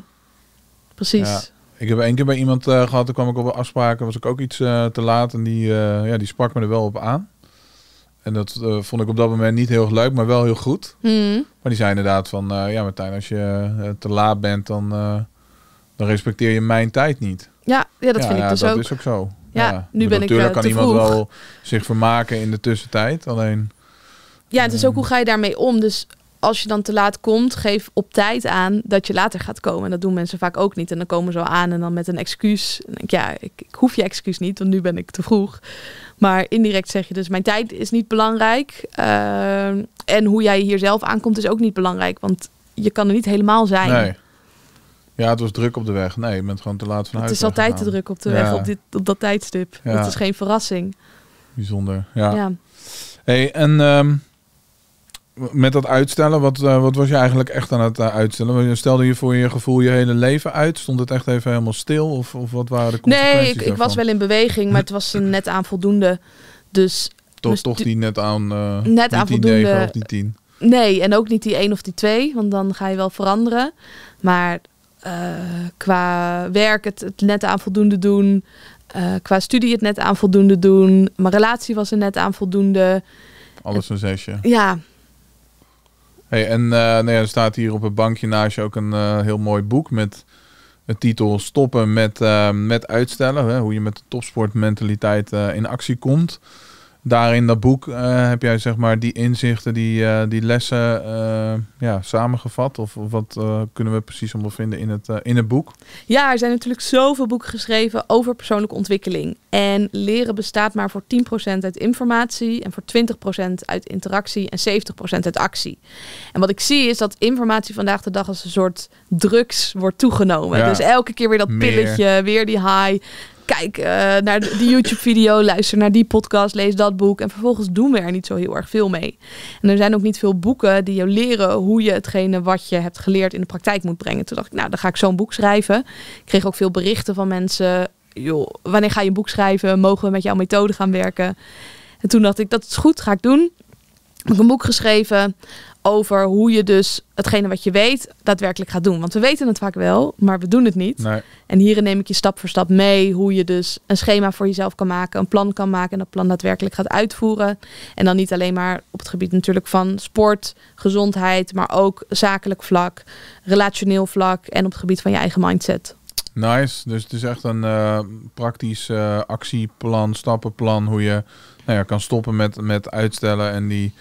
precies. Ja. Ik heb één keer bij iemand eh, gehad, toen kwam ik op een afspraak, was ik ook iets eh, te laat en die, eh, ja, die sprak me er wel op aan. En dat vond ik op dat moment niet heel leuk, maar wel heel goed. Hmm. Maar die zei inderdaad van, ja Martijn, als je te laat bent, dan, dan respecteer je mijn tijd niet. Ja, ja dat vind ik dus dat ook. dat is ook zo. Ja, nu ben ik Natuurlijk kan iemand wel zich vermaken in de tussentijd, alleen... Ja, het is ook ehm. hoe ga je daarmee om. Dus als je dan te laat komt, geef op tijd aan dat je later gaat komen. En dat doen mensen vaak ook niet. En dan komen ze aan en dan met een excuus. En ja, ik, hoef je excuus niet, want nu ben ik te vroeg. Maar indirect zeg je dus, mijn tijd is niet belangrijk. Ehm, en hoe jij hier zelf aankomt is ook niet belangrijk, want je kan er niet helemaal zijn. Nee. Ja, het was druk op de weg. Nee, je bent gewoon te laat vanuit. Het is altijd te druk op de weg op, dit, op dat tijdstip. Ja. Dat is geen verrassing. Bijzonder, ja. ja. Hey, en ehm, met dat uitstellen, wat, eh, wat was je eigenlijk echt aan het eh, uitstellen? Stelde je voor je gevoel je hele leven uit? Stond het echt even helemaal stil? Of, of wat waren de consequenties? Nee, ik, ik was wel in beweging, maar het was een net aan voldoende. Dus. Toch, toch die net aan. Eh, net aan voldoende. Die of die Nee, en ook niet die 1 of die twee, want dan ga je wel veranderen. Maar qua werk het, het net aan voldoende doen. qua studie het net aan voldoende doen. Mijn relatie was er net aan voldoende. Alles een zesje. Ja, Hey, en uh, er staat hier op het bankje naast je ook een eh, heel mooi boek met de titel Stoppen met, eh, met uitstellen. Hè, hoe je met de topsportmentaliteit in actie komt daar in dat boek eh, heb jij zeg maar die inzichten, die, eh, die lessen eh, ja, samengevat? Of, of wat kunnen we precies ondervinden in het, in het boek? Ja, er zijn natuurlijk zoveel boeken geschreven over persoonlijke ontwikkeling. En leren bestaat maar voor 10% uit informatie en voor 20% uit interactie en 70% uit actie. En wat ik zie is dat informatie vandaag de dag als een soort drugs wordt toegenomen. dus elke keer weer dat pilletje, weer die high kijk eh, naar die YouTube-video, luister naar die podcast, lees dat boek. En vervolgens doen we er niet zo heel erg veel mee. En er zijn ook niet veel boeken die jou leren hoe je hetgene wat je hebt geleerd in de praktijk moet brengen. Toen dacht ik, nou, dan ga ik zo'n boek schrijven. Ik kreeg ook veel berichten van mensen. Joh, wanneer ga je een boek schrijven? Mogen we met jouw methode gaan werken? En toen dacht ik, dat is goed, ga ik doen. Ik Heb een boek geschreven over hoe je dus hetgene wat je weet daadwerkelijk gaat doen. Want we weten het vaak wel, maar we doen het niet. Nee. En hierin neem ik je stap voor stap mee hoe je dus een schema voor jezelf kan maken, een plan kan maken en dat plan daadwerkelijk gaat uitvoeren. En dan niet alleen maar op het gebied natuurlijk van sport, gezondheid, maar ook zakelijk vlak, relationeel vlak en op het gebied van je eigen mindset. Nice, dus het is echt een eh, praktisch eh, actieplan, stappenplan, hoe je nou ja, kan stoppen met, met uitstellen en die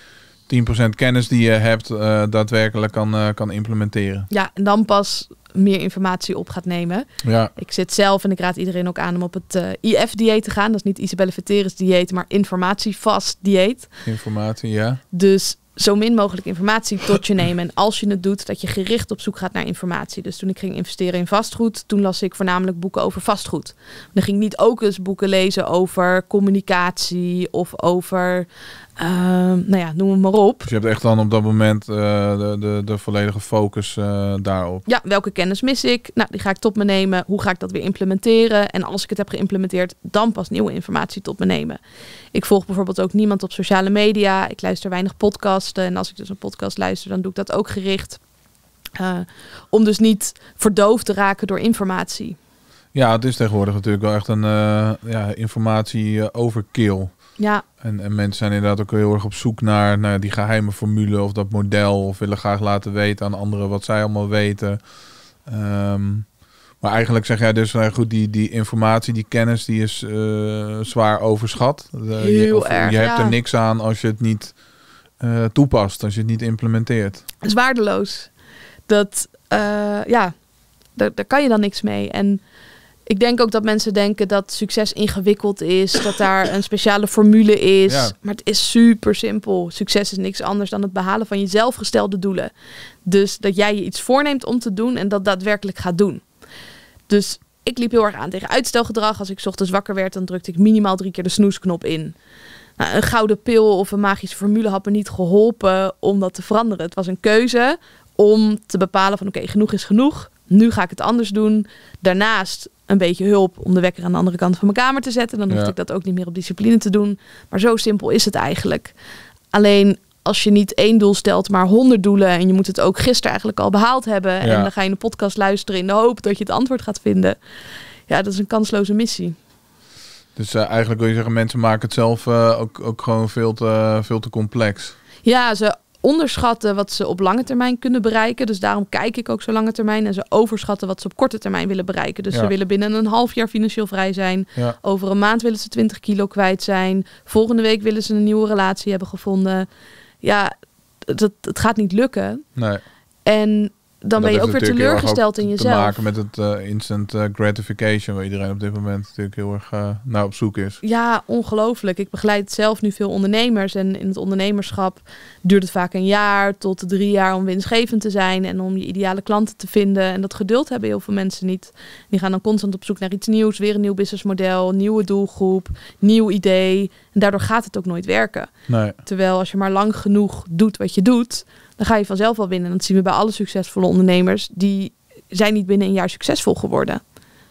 10% kennis die je hebt uh, daadwerkelijk kan, eh, kan implementeren. Ja, en dan pas meer informatie op gaat nemen. Ja. Ik zit zelf en ik raad iedereen ook aan om op het eh, IF-dieet te gaan. Dat is niet Isabelle Veteris dieet, maar informatievast dieet. Informatie, ja. Dus zo min mogelijk informatie tot je nemen. En als je het doet, dat je gericht op zoek gaat naar informatie. Dus toen ik ging investeren in vastgoed, toen las ik voornamelijk boeken over vastgoed. Dan ging ik niet ook eens boeken lezen over communicatie of over Ehm, nou ja, noem het maar op. Dus je hebt echt dan op dat moment eh, de, de, de, volledige focus eh, daarop. Ja, welke kennis mis ik? Nou, die ga ik tot me nemen. Hoe ga ik dat weer implementeren? En als ik het heb geïmplementeerd, dan pas nieuwe informatie tot me nemen. Ik volg bijvoorbeeld ook niemand op sociale media. Ik luister weinig podcasten. En als ik dus een podcast luister, dan doe ik dat ook gericht. Eh, om dus niet verdoofd te raken door informatie. Ja, het is tegenwoordig natuurlijk wel echt een informatie overkill. Ja. En, en mensen zijn inderdaad ook heel erg op zoek naar, die geheime formule of dat model. Of willen graag laten weten aan anderen wat zij allemaal weten. Ehm, maar eigenlijk zeg jij dus, nou goed, die, die informatie, die kennis, die is eh, zwaar overschat. Eh, heel je, erg, je hebt er niks aan als je het niet eh, toepast, als je het niet implementeert. Het is waardeloos. Dat, ja, daar, daar kan je dan niks mee. En ik denk ook dat mensen denken dat succes ingewikkeld is, dat daar een speciale formule is. Maar het is super simpel. Succes is niks anders dan het behalen van je zelfgestelde doelen. Dus dat jij je iets voorneemt om te doen en dat daadwerkelijk gaat doen. Dus ik liep heel erg aan tegen uitstelgedrag. Als ik ochtends wakker werd, dan drukte ik minimaal drie keer de snoesknop in. Nou, een gouden pil of een magische formule had me niet geholpen om dat te veranderen. Het was een keuze om te bepalen van oké, genoeg is genoeg nu ga ik het anders doen. Daarnaast een beetje hulp om de wekker aan de andere kant van mijn kamer te zetten. Dan hoef ik dat ook niet meer op discipline te doen. Maar zo simpel is het eigenlijk. Alleen als je niet één doel stelt, maar honderd doelen. En je moet het ook gisteren eigenlijk al behaald hebben. En dan ga je een podcast luisteren in de hoop dat je het antwoord gaat vinden. Ja, dat is een kansloze missie. Dus eh, eigenlijk wil je zeggen, mensen maken het zelf eh, ook, ook gewoon veel te, veel te complex. Ja, ze onderschatten wat ze op lange termijn kunnen bereiken. Dus daarom kijk ik ook zo lange termijn. En ze overschatten wat ze op korte termijn willen bereiken. Dus ze willen binnen een half jaar financieel vrij zijn. Over een maand willen ze 20 kilo kwijt zijn. Volgende week willen ze een nieuwe relatie hebben gevonden. Ja, dat, het gaat niet lukken. Nee. En dan ben je ook weer teleurgesteld in jezelf. te maken met het eh, instant eh, gratification waar iedereen op dit moment natuurlijk heel erg eh, naar op zoek is. Ja, ongelooflijk. Ik begeleid zelf nu veel ondernemers en in het ondernemerschap duurt het vaak een jaar tot drie jaar om winstgevend te zijn en om je ideale klanten te vinden. En dat geduld hebben heel veel mensen niet. Die gaan dan constant op zoek naar iets nieuws, weer een nieuw businessmodel, nieuwe doelgroep, nieuw idee. En daardoor gaat het ook nooit werken. Nee. Terwijl als je maar lang genoeg doet wat je doet, dan ga je vanzelf wel winnen. Dat zien we bij alle succesvolle ondernemers. Die zijn niet binnen een jaar succesvol geworden.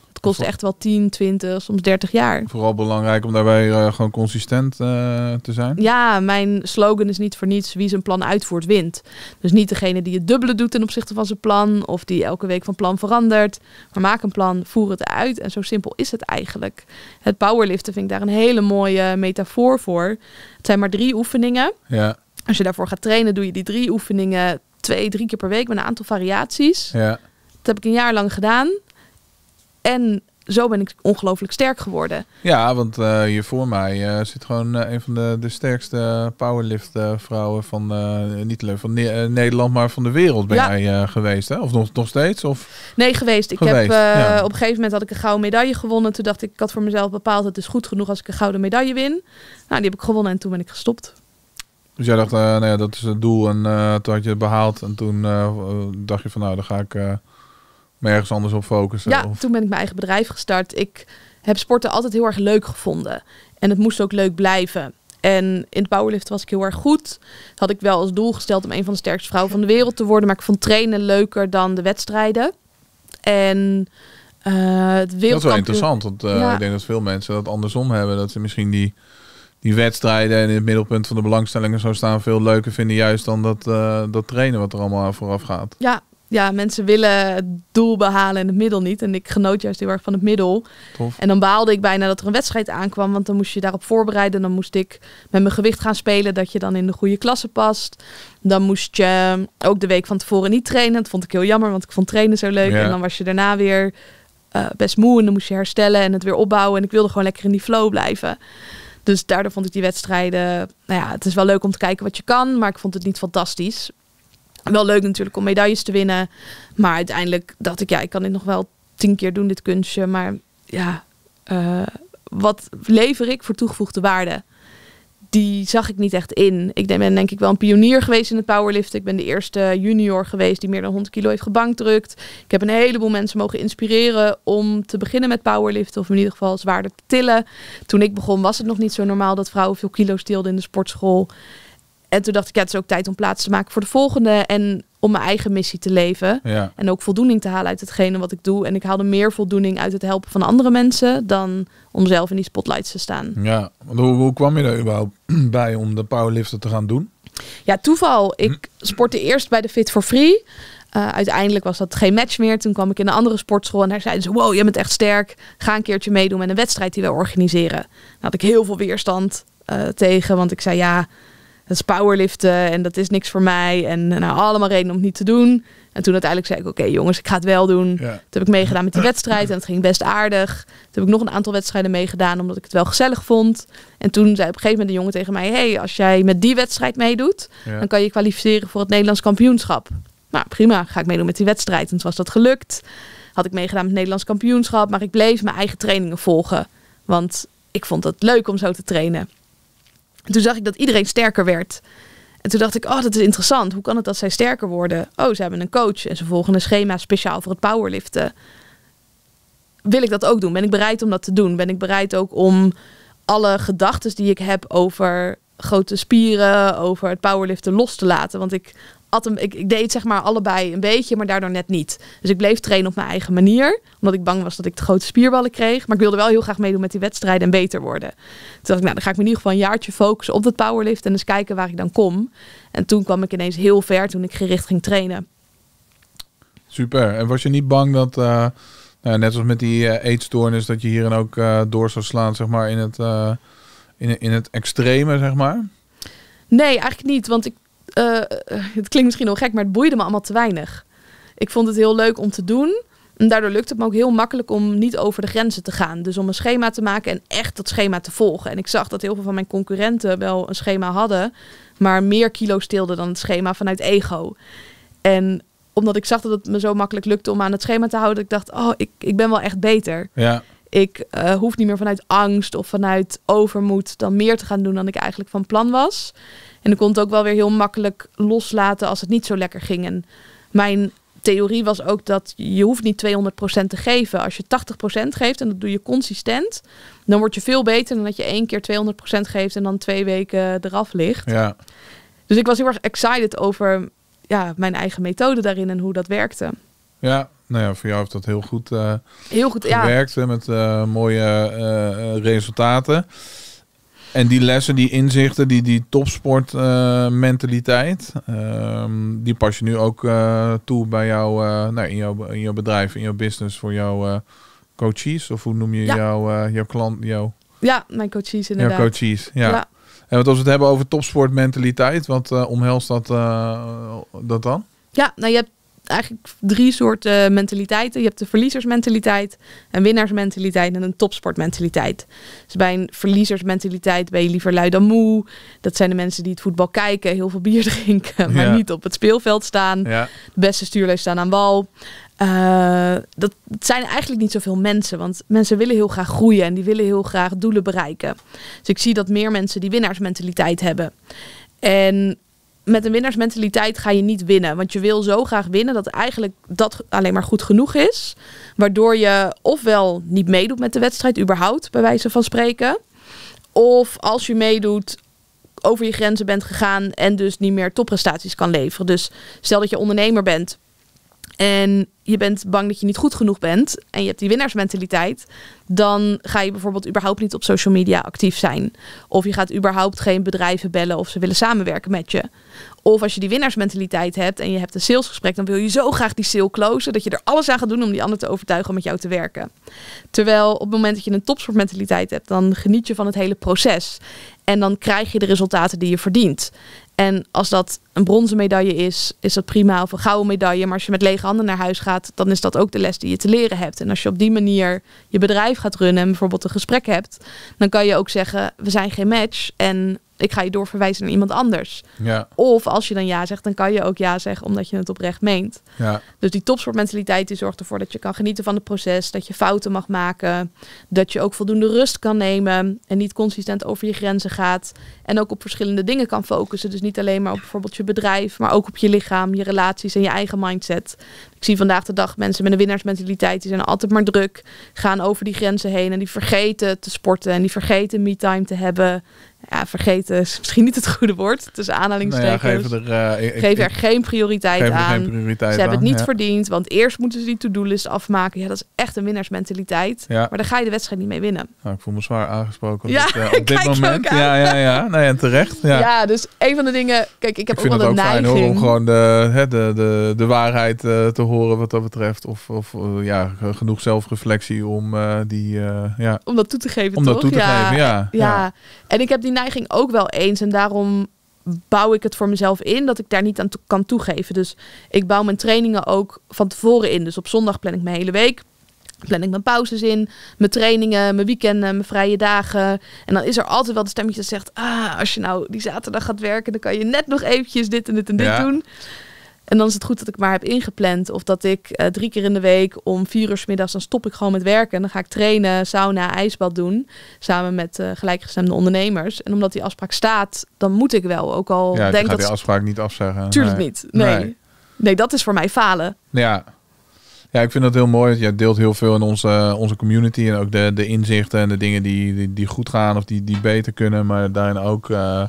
Het kost echt wel 10, 20, soms 30 jaar. Vooral belangrijk om daarbij eh, gewoon consistent eh, te zijn. Ja, mijn slogan is niet voor niets wie zijn plan uitvoert wint. Dus niet degene die het dubbele doet ten opzichte van zijn plan of die elke week van plan verandert. Maar maak een plan, voer het uit en zo simpel is het eigenlijk. Het powerliften vind ik daar een hele mooie metafoor voor. Het zijn maar drie oefeningen. Ja. Als je daarvoor gaat trainen, doe je die drie oefeningen twee, drie keer per week met een aantal variaties. Ja. Dat heb ik een jaar lang gedaan. En zo ben ik ongelooflijk sterk geworden. Ja, want uh, hier voor mij eh, zit gewoon eh, een van de, de sterkste powerlift vrouwen van niet alleen van Nederland, maar van de wereld ben jij geweest. Hè? Of nog, nog steeds? Of... Nee, geweest. Ik geweest. heb op een gegeven moment had ik een gouden medaille gewonnen. Toen dacht ik, ik had voor mezelf bepaald, het is goed genoeg als ik een gouden medaille win. Nou, die heb ik gewonnen en toen ben ik gestopt. Dus jij dacht, eh, nou ja, dat is het doel. En eh, toen had je het behaald. En toen eh, dacht je van, nou, dan ga ik me ergens anders op focussen. Ja, toen ben ik mijn eigen bedrijf gestart. Ik heb sporten altijd heel erg leuk gevonden. En het moest ook leuk blijven. En in het powerlift was ik heel erg goed. Dat had ik wel als doel gesteld om een van de sterkste vrouwen van de wereld te worden. Maar ik vond trainen leuker dan de wedstrijden. En het wereldkampioen... Dat is wel interessant. Want ik denk dat veel mensen dat andersom hebben. Dat ze misschien die die wedstrijden en in het middelpunt van de belangstellingen zo staan veel leuker vinden juist dan dat, eh, dat trainen wat er allemaal vooraf gaat. Ja, ja, mensen willen het doel behalen en het middel niet. En ik genoot juist heel erg van het middel. Tof. En dan baalde ik bijna dat er een wedstrijd aankwam. Want dan moest je daarop voorbereiden. Dan moest ik met mijn gewicht gaan spelen. Dat je dan in de goede klasse past. Dan moest je ook de week van tevoren niet trainen. Dat vond ik heel jammer, want ik vond trainen zo leuk. En dan was je daarna weer eh, best moe. En dan moest je herstellen en het weer opbouwen. En ik wilde gewoon lekker in die flow blijven. Dus daardoor vond ik die wedstrijden. Nou ja, het is wel leuk om te kijken wat je kan, maar ik vond het niet fantastisch. Wel leuk natuurlijk om medailles te winnen. Maar uiteindelijk dacht ik, ja, ik kan dit nog wel tien keer doen, dit kunstje. Maar ja, eh, wat lever ik voor toegevoegde waarde? die zag ik niet echt in. Ik ben denk ik wel een pionier geweest in het powerliften. Ik ben de eerste junior geweest die meer dan 100 kilo heeft gebankdrukt. Ik heb een heleboel mensen mogen inspireren om te beginnen met powerliften. Of in ieder geval zwaarder te tillen. Toen ik begon was het nog niet zo normaal dat vrouwen veel kilo's stilden in de sportschool. En toen dacht ik, ja, het is ook tijd om plaats te maken voor de volgende. En om mijn eigen missie te leven. Ja. En ook voldoening te halen uit hetgene wat ik doe. En ik haalde meer voldoening uit het helpen van andere mensen dan om zelf in die spotlights te staan. Ja, hoe, hoe kwam je daar überhaupt bij om de powerlifter te gaan doen? Ja, toeval. Ik hm. sportte eerst bij de Fit for Free. Eh, uiteindelijk was dat geen match meer. Toen kwam ik in een andere sportschool en daar zeiden ze: Wow, je bent echt sterk. Ga een keertje meedoen met een wedstrijd die wij organiseren. Daar had ik heel veel weerstand eh, tegen, want ik zei: Ja, dat is powerliften en dat is niks voor mij. En nou, allemaal reden om het niet te doen. En toen uiteindelijk zei ik, oké jongens, ik ga het wel doen. Toen heb ik meegedaan met die wedstrijd en het ging best aardig. Toen heb ik nog een aantal wedstrijden meegedaan, omdat ik het wel gezellig vond. En toen zei op een gegeven moment de jongen tegen mij, hey, als jij met die wedstrijd meedoet, dan kan je kwalificeren voor het Nederlands kampioenschap. Nou prima, ga ik meedoen met die wedstrijd. En toen was dat gelukt. Had ik meegedaan met het Nederlands kampioenschap, maar ik bleef mijn eigen trainingen volgen. Want ik vond het leuk om zo te trainen toen zag ik dat iedereen sterker werd. En toen dacht ik, oh, dat is interessant. Hoe kan het dat zij sterker worden? Oh, ze hebben een coach en ze volgen een schema speciaal voor het powerliften. Wil ik dat ook doen? Ben ik bereid om dat te doen? Ben ik bereid ook om alle gedachten die ik heb over grote spieren, over het powerliften los te laten? Want ik at hem, ik, deed zeg maar allebei een beetje, maar daardoor net niet. Dus ik bleef trainen op mijn eigen manier. Omdat ik bang was dat ik te grote spierballen kreeg. Maar ik wilde wel heel graag meedoen met die wedstrijden en beter worden. Toen dacht ik, nou, dan ga ik me in ieder geval een jaartje focussen op dat powerlift. En eens kijken waar ik dan kom. En toen kwam ik ineens heel ver toen ik gericht ging trainen. Super. En was je niet bang dat, eh, nou, net als met die uh, eetstoornis, dat je hierin ook eh, door zou slaan, zeg maar, in het, in, in het extreme, zeg maar? Nee, eigenlijk niet. Want ik eh, het klinkt misschien nog gek, maar het boeide me allemaal te weinig. Ik vond het heel leuk om te doen. En daardoor lukt het me ook heel makkelijk om niet over de grenzen te gaan. Dus om een schema te maken en echt dat schema te volgen. En ik zag dat heel veel van mijn concurrenten wel een schema hadden, maar meer kilo's stilden dan het schema vanuit ego. En omdat ik zag dat het me zo makkelijk lukte om aan het schema te houden, ik dacht, oh, ik, ik ben wel echt beter. Ja. Ik eh, hoef niet meer vanuit angst of vanuit overmoed dan meer te gaan doen dan ik eigenlijk van plan was. En ik kon het ook wel weer heel makkelijk loslaten als het niet zo lekker ging. En mijn theorie was ook dat je hoeft niet 200% te geven. Als je 80% geeft en dat doe je consistent, dan word je veel beter dan dat je één keer 200% geeft en dan twee weken eraf ligt. Ja. Dus ik was heel erg excited over ja, mijn eigen methode daarin en hoe dat werkte. Ja, nou ja, voor jou heeft dat heel goed, uh, heel goed gewerkt ja. met eh, mooie eh, resultaten. En die lessen, die inzichten, die, die topsportmentaliteit, eh, ehm, die pas je nu ook eh, toe bij jou, eh, nou, in, jouw, in jouw bedrijf, in jouw business, voor jouw coaches? Of hoe noem je jouw, jouw klant? Jouw... Ja, mijn coaches inderdaad. Jouw coaches, ja. ja. En wat als we het hebben over topsportmentaliteit, wat omhelst dat, dat dan? Ja, nou je hebt eigenlijk drie soorten mentaliteiten. Je hebt de verliezersmentaliteit, een winnaarsmentaliteit en een topsportmentaliteit. Dus bij een verliezersmentaliteit ben je liever lui dan moe. Dat zijn de mensen die het voetbal kijken, heel veel bier drinken, maar niet op het speelveld staan. Ja. De beste stuurlijst staan aan wal. Eh, dat zijn eigenlijk niet zoveel mensen, want mensen willen heel graag groeien en die willen heel graag doelen bereiken. Dus ik zie dat meer mensen die winnaarsmentaliteit hebben. En met een winnaarsmentaliteit ga je niet winnen. Want je wil zo graag winnen dat eigenlijk dat alleen maar goed genoeg is. Waardoor je ofwel niet meedoet met de wedstrijd, überhaupt, bij wijze van spreken. Of als je meedoet, over je grenzen bent gegaan en dus niet meer topprestaties kan leveren. Dus stel dat je ondernemer bent, en je bent bang dat je niet goed genoeg bent en je hebt die winnaarsmentaliteit, dan ga je bijvoorbeeld überhaupt niet op social media actief zijn. Of je gaat überhaupt geen bedrijven bellen of ze willen samenwerken met je. Of als je die winnaarsmentaliteit hebt en je hebt een salesgesprek, dan wil je zo graag die sale closen dat je er alles aan gaat doen om die ander te overtuigen om met jou te werken. Terwijl op het moment dat je een topsportmentaliteit hebt, dan geniet je van het hele proces. En dan krijg je de resultaten die je verdient. En als dat een bronzen medaille is, is dat prima. Of een gouden medaille. Maar als je met lege handen naar huis gaat, dan is dat ook de les die je te leren hebt. En als je op die manier je bedrijf gaat runnen en bijvoorbeeld een gesprek hebt, dan kan je ook zeggen: we zijn geen match. En ik ga je doorverwijzen naar iemand anders. Ja. Of als je dan ja zegt, dan kan je ook ja zeggen omdat je het oprecht meent. Ja. Dus die topsportmentaliteit die zorgt ervoor dat je kan genieten van het proces, dat je fouten mag maken, dat je ook voldoende rust kan nemen en niet consistent over je grenzen gaat en ook op verschillende dingen kan focussen. Dus niet alleen maar op bijvoorbeeld je bedrijf, maar ook op je lichaam, je relaties en je eigen mindset. Ik zie vandaag de dag mensen met een winnaarsmentaliteit, die zijn altijd maar druk, gaan over die grenzen heen en die vergeten te sporten en die vergeten me-time te hebben ja, vergeten is misschien niet het goede woord, tussen nou aanhalingstekens. Nou er, eh, geef er, geen prioriteit aan. ze hebben het niet verdiend, want eerst moeten ze die to-do-list afmaken. Ja, dat is echt een winnaarsmentaliteit. Ja. Maar dan ga je de wedstrijd niet mee winnen. Nou, ik voel me zwaar aangesproken ja eh, op dit moment. Ja, ja, ja. Nee, en terecht. Ja. dus een van de dingen... Kijk, ik heb ook wel een neiging... om gewoon de, de, de, de waarheid eh, te horen wat dat betreft. Of, of ja, genoeg zelfreflectie om die... ja, om dat toe te geven, Om dat toe te geven, ja. ja. En ik heb die neiging ook wel eens. En daarom bouw ik het voor mezelf in dat ik daar niet aan kan toegeven. Dus ik bouw mijn trainingen ook van tevoren in. Dus op zondag plan ik mijn hele week. Plan ik mijn pauzes in, mijn trainingen, mijn weekenden, mijn vrije dagen. En dan is er altijd wel de stemmetje dat zegt: Ah, als je nou die zaterdag gaat werken, dan kan je net nog eventjes dit en dit en dit doen. En dan is het goed dat ik maar heb ingepland. Of dat ik eh, drie keer in de week om vier uur s middags, dan stop ik gewoon met werken. En dan ga ik trainen, sauna, ijsbad doen. Samen met uh, gelijkgestemde ondernemers. En omdat die afspraak staat, dan moet ik wel. Ook al ja, Ik dat... die afspraak niet afzeggen. Tuurlijk niet. Nee. nee. dat is voor mij falen. Ja. Ja, ik vind dat heel mooi. je deelt heel veel in onze, onze community. En ook de, de inzichten en de dingen die, die, goed gaan of die, die beter kunnen. Maar daarin ook... Eh,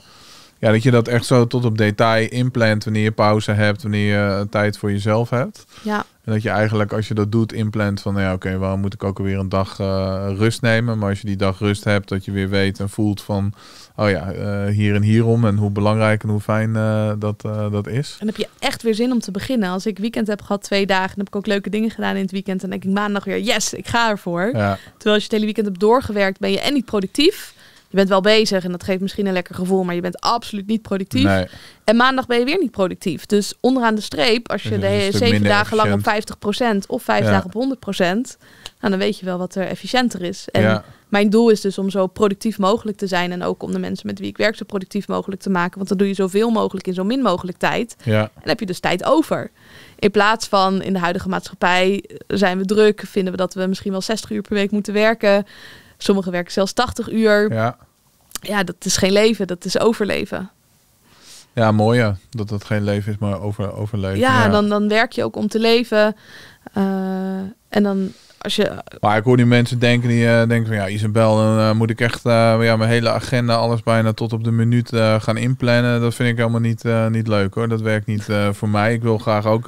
ja, dat je dat echt zo tot op detail inplant wanneer je pauze hebt, wanneer je eh, tijd voor jezelf hebt. Ja. En dat je eigenlijk als je dat doet inplant van, nou ja, oké, waarom moet ik ook alweer een dag eh, rust nemen? Maar als je die dag rust hebt, dat je weer weet en voelt van, oh ja, eh, hier en hierom en hoe belangrijk en hoe fijn dat, dat is. En heb je echt weer zin om te beginnen. Als ik weekend heb gehad, twee dagen, dan heb ik ook leuke dingen gedaan in het weekend. En denk ik maandag weer, yes, ik ga ervoor. Terwijl als je het hele weekend hebt doorgewerkt, ben je en niet productief je bent wel bezig en dat geeft misschien een lekker gevoel, maar je bent absoluut niet productief. En maandag ben je weer niet productief. Dus onderaan de streep, als je dus de zeven dagen lang op 50% of vijf dagen op 100%, nou, dan weet je wel wat er efficiënter is. En mijn doel is dus om zo productief mogelijk te zijn en ook om de mensen met wie ik werk zo productief mogelijk te maken. Want dan doe je zoveel mogelijk in zo min mogelijk tijd. En dan heb je dus tijd over. In plaats van in de huidige maatschappij eh, zijn we druk, vinden we dat we misschien wel 60 uur per week moeten werken. Sommigen werken zelfs 80 uur. Ja. ja, dat is geen leven, dat is overleven. Ja, mooi dat dat geen leven is, maar over, overleven. Ja, Dan, dan werk je ook om te leven. Eh, en dan als je... Maar ik hoor die mensen denken, die eh, denken van ja, Isabel, dan eh, moet ik echt ja, mijn hele agenda, alles bijna tot op de minuut gaan inplannen. Dat vind ik helemaal niet, niet leuk hoor. Dat werkt niet voor mij. Ik wil graag ook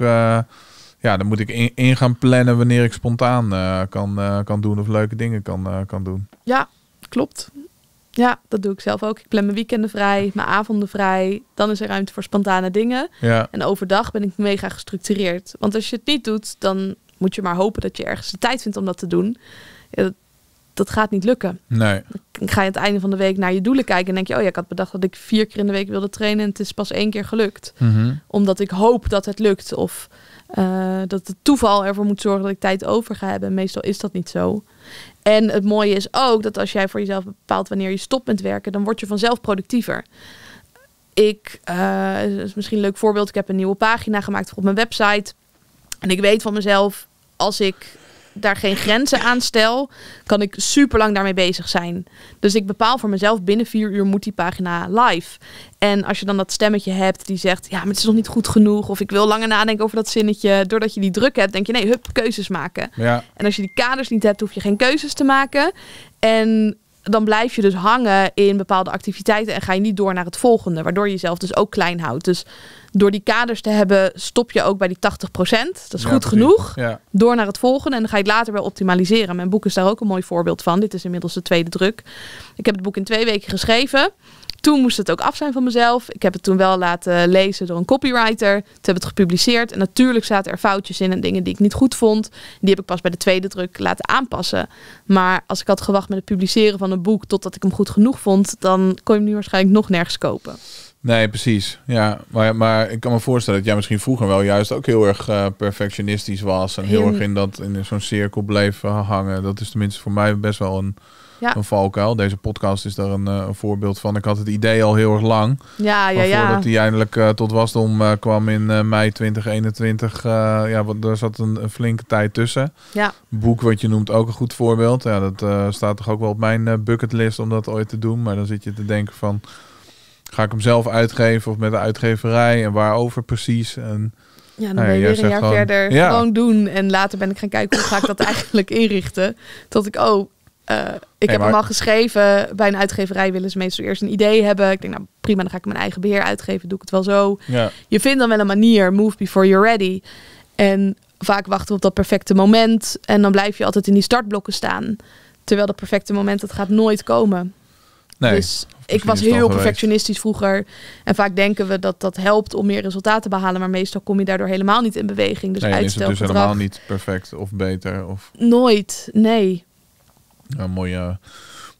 ja, dan moet ik in, gaan plannen wanneer ik spontaan eh, kan, eh, kan doen of leuke dingen kan, eh, kan doen. Ja, klopt. Ja, dat doe ik zelf ook. Ik plan mijn weekenden vrij, mijn avonden vrij. Dan is er ruimte voor spontane dingen. Ja. En overdag ben ik mega gestructureerd. Want als je het niet doet, dan moet je maar hopen dat je ergens de tijd vindt om dat te doen. dat, dat, gaat niet lukken. Nee. ik ga je aan het einde van de week naar je doelen kijken en denk je, oh ja, ik had bedacht dat ik vier keer in de week wilde trainen en het is pas één keer gelukt. Mhm. Omdat ik hoop dat het lukt. Of eh, dat het toeval ervoor moet zorgen dat ik tijd over ga hebben. Meestal is dat niet zo. En het mooie is ook dat als jij voor jezelf bepaalt wanneer je stopt met werken, dan word je vanzelf productiever. Ik, eh, is misschien een leuk voorbeeld, ik heb een nieuwe pagina gemaakt op mijn website. En ik weet van mezelf, als ik daar geen grenzen aan stel, kan ik super lang daarmee bezig zijn. Dus ik bepaal voor mezelf binnen vier uur moet die pagina live. En als je dan dat stemmetje hebt die zegt, ja, maar het is nog niet goed genoeg, of ik wil langer nadenken over dat zinnetje, doordat je die druk hebt, denk je, nee, hup, keuzes maken. En als je die kaders niet hebt, hoef je geen keuzes te maken. En dan blijf je dus hangen in bepaalde activiteiten en ga je niet door naar het volgende, waardoor je jezelf dus ook klein houdt. Dus door die kaders te hebben, stop je ook bij die 80%. Dat is goed genoeg. Door naar het volgende. En dan ga je het later wel optimaliseren. Mijn boek is daar ook een mooi voorbeeld van. Dit is inmiddels de tweede druk. Ik heb het boek in twee weken geschreven. Toen moest het ook af zijn van mezelf. Ik heb het toen wel laten lezen door een copywriter. Toen heb het gepubliceerd. En natuurlijk zaten er foutjes in en dingen die ik niet goed vond. Die heb ik pas bij de tweede druk laten aanpassen. Maar als ik had gewacht met het publiceren van een boek totdat ik hem goed genoeg vond, dan kon je hem nu waarschijnlijk nog nergens kopen. Nee, precies. Ja, maar, maar ik kan me voorstellen dat jij misschien vroeger wel juist ook heel erg eh, perfectionistisch was. En heel erg in, dat, in zo'n cirkel bleef eh, hangen. Dat is tenminste voor mij best wel een, een valkuil. Deze podcast is daar een, eh, een, voorbeeld van. Ik had het idee al heel erg lang. Ja, ja, ja. Voordat die eindelijk tot wasdom kwam in mei 2021. ja, want daar zat een, een, flinke tijd tussen. Ja. Boek wat je noemt ook een goed voorbeeld. Ja, dat staat toch ook wel op mijn bucketlist om dat ooit te doen. Maar dan zit je te denken van Ga ik hem zelf uitgeven of met de uitgeverij en waarover precies? En, ja, dan nou ben je weer een jaar gewoon, verder gewoon doen. En later ben ik gaan kijken hoe ga ik dat eigenlijk inrichten. Tot ik, oh, eh, ik heb hem al geschreven. Bij een uitgeverij willen ze meestal eerst een idee hebben. Ik denk, nou prima, dan ga ik mijn eigen beheer uitgeven. Doe ik het wel zo. Je vindt dan wel een manier. Move before you're ready. En vaak wachten op dat perfecte moment. En dan blijf je altijd in die startblokken staan. Terwijl dat perfecte moment, dat gaat nooit komen. Nee, dus ik was heel perfectionistisch vroeger. En vaak denken we dat dat helpt om meer resultaten te behalen. Maar meestal kom je daardoor helemaal niet in beweging. Dus nee, is het dus helemaal niet perfect of beter? Of... Nooit, nee. Een mooie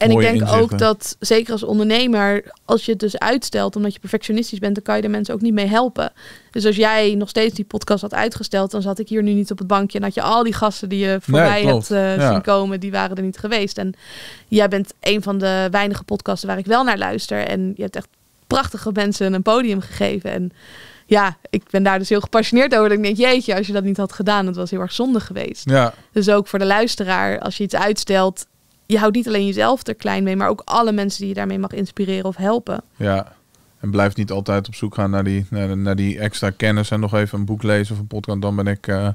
en ik denk ook dat, zeker als ondernemer, als je het dus uitstelt omdat je perfectionistisch bent, dan kan je de mensen ook niet mee helpen. Dus als jij nog steeds die podcast had uitgesteld, dan zat ik hier nu niet op het bankje en had je al die gasten die je voor mij hebt eh, zien komen, die waren er niet geweest. En jij bent een van de weinige podcasten waar ik wel naar luister. En je hebt echt prachtige mensen een podium gegeven. En ja, ik ben daar dus heel gepassioneerd over. ik denk, jeetje, als je dat niet had gedaan, dat was heel erg zonde geweest. Ja. Dus ook voor de luisteraar, als je iets uitstelt je houdt niet alleen jezelf er klein mee, maar ook alle mensen die je daarmee mag inspireren of helpen. Ja. En blijf niet altijd op zoek gaan naar die, naar, die extra kennis en nog even een boek lezen of een podcast. Dan ben ik, eh,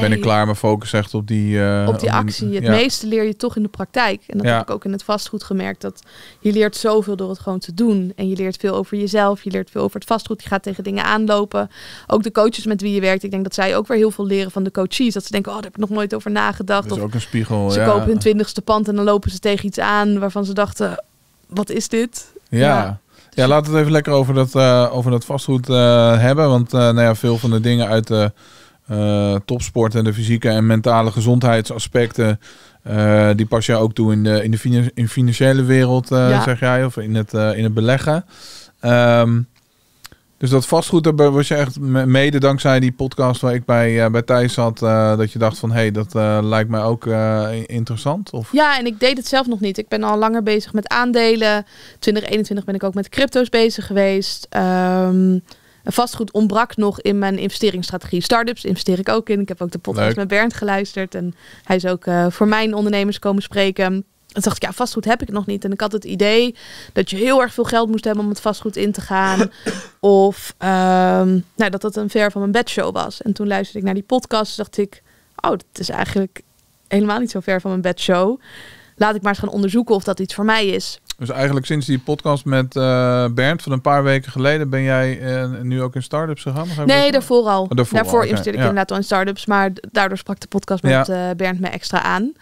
ben ik klaar. Mijn focus echt op die... Eh, op die actie. het meeste leer je toch in de praktijk. En dat heb ik ook in het vastgoed gemerkt. Dat je leert zoveel door het gewoon te doen. En je leert veel over jezelf. Je leert veel over het vastgoed. Je gaat tegen dingen aanlopen. Ook de coaches met wie je werkt. Ik denk dat zij ook weer heel veel leren van de coaches. Dat ze denken, oh, daar heb ik nog nooit over nagedacht. Dat is of ook een spiegel, Ze kopen hun twintigste pand en dan lopen ze tegen iets aan waarvan ze dachten, wat is dit? ja. Ja, laten we het even lekker over dat, eh, over dat vastgoed eh, hebben. Want eh, nou ja, veel van de dingen uit de topsport en de fysieke en mentale gezondheidsaspecten. die pas je ook toe in de, in de financiële wereld, zeg jij, of in het, in het beleggen. Um, dus dat vastgoed, daar was je echt mede dankzij die podcast waar ik bij, eh, bij Thijs zat, eh, dat je dacht van hé, hey, dat eh, lijkt mij ook interessant? Of? Ja, en ik deed het zelf nog niet. Ik ben al langer bezig met aandelen. 2021 ben ik ook met crypto's bezig geweest. Ehm, vastgoed ontbrak nog in mijn investeringsstrategie. Startups investeer ik ook in. Ik heb ook de podcast met Bernd geluisterd en hij is ook voor mijn ondernemers komen spreken toen dacht ik, ja, vastgoed heb ik nog niet. En ik had het idee dat je heel erg veel geld moest hebben om het vastgoed in te gaan. of ehm, nou, dat dat een ver van mijn bedshow was. En toen luisterde ik naar die podcast. dacht ik, oh, dat is eigenlijk helemaal niet zo ver van mijn bedshow. Laat ik maar eens gaan onderzoeken of dat iets voor mij is. Dus eigenlijk sinds die podcast met eh, Bernd van een paar weken geleden ben jij eh, nu ook in start-ups gegaan? Nee, oh, daarvoor al. daarvoor, daarvoor ik ja. inderdaad al in start-ups, maar daardoor sprak de podcast met eh, Bernd me extra aan.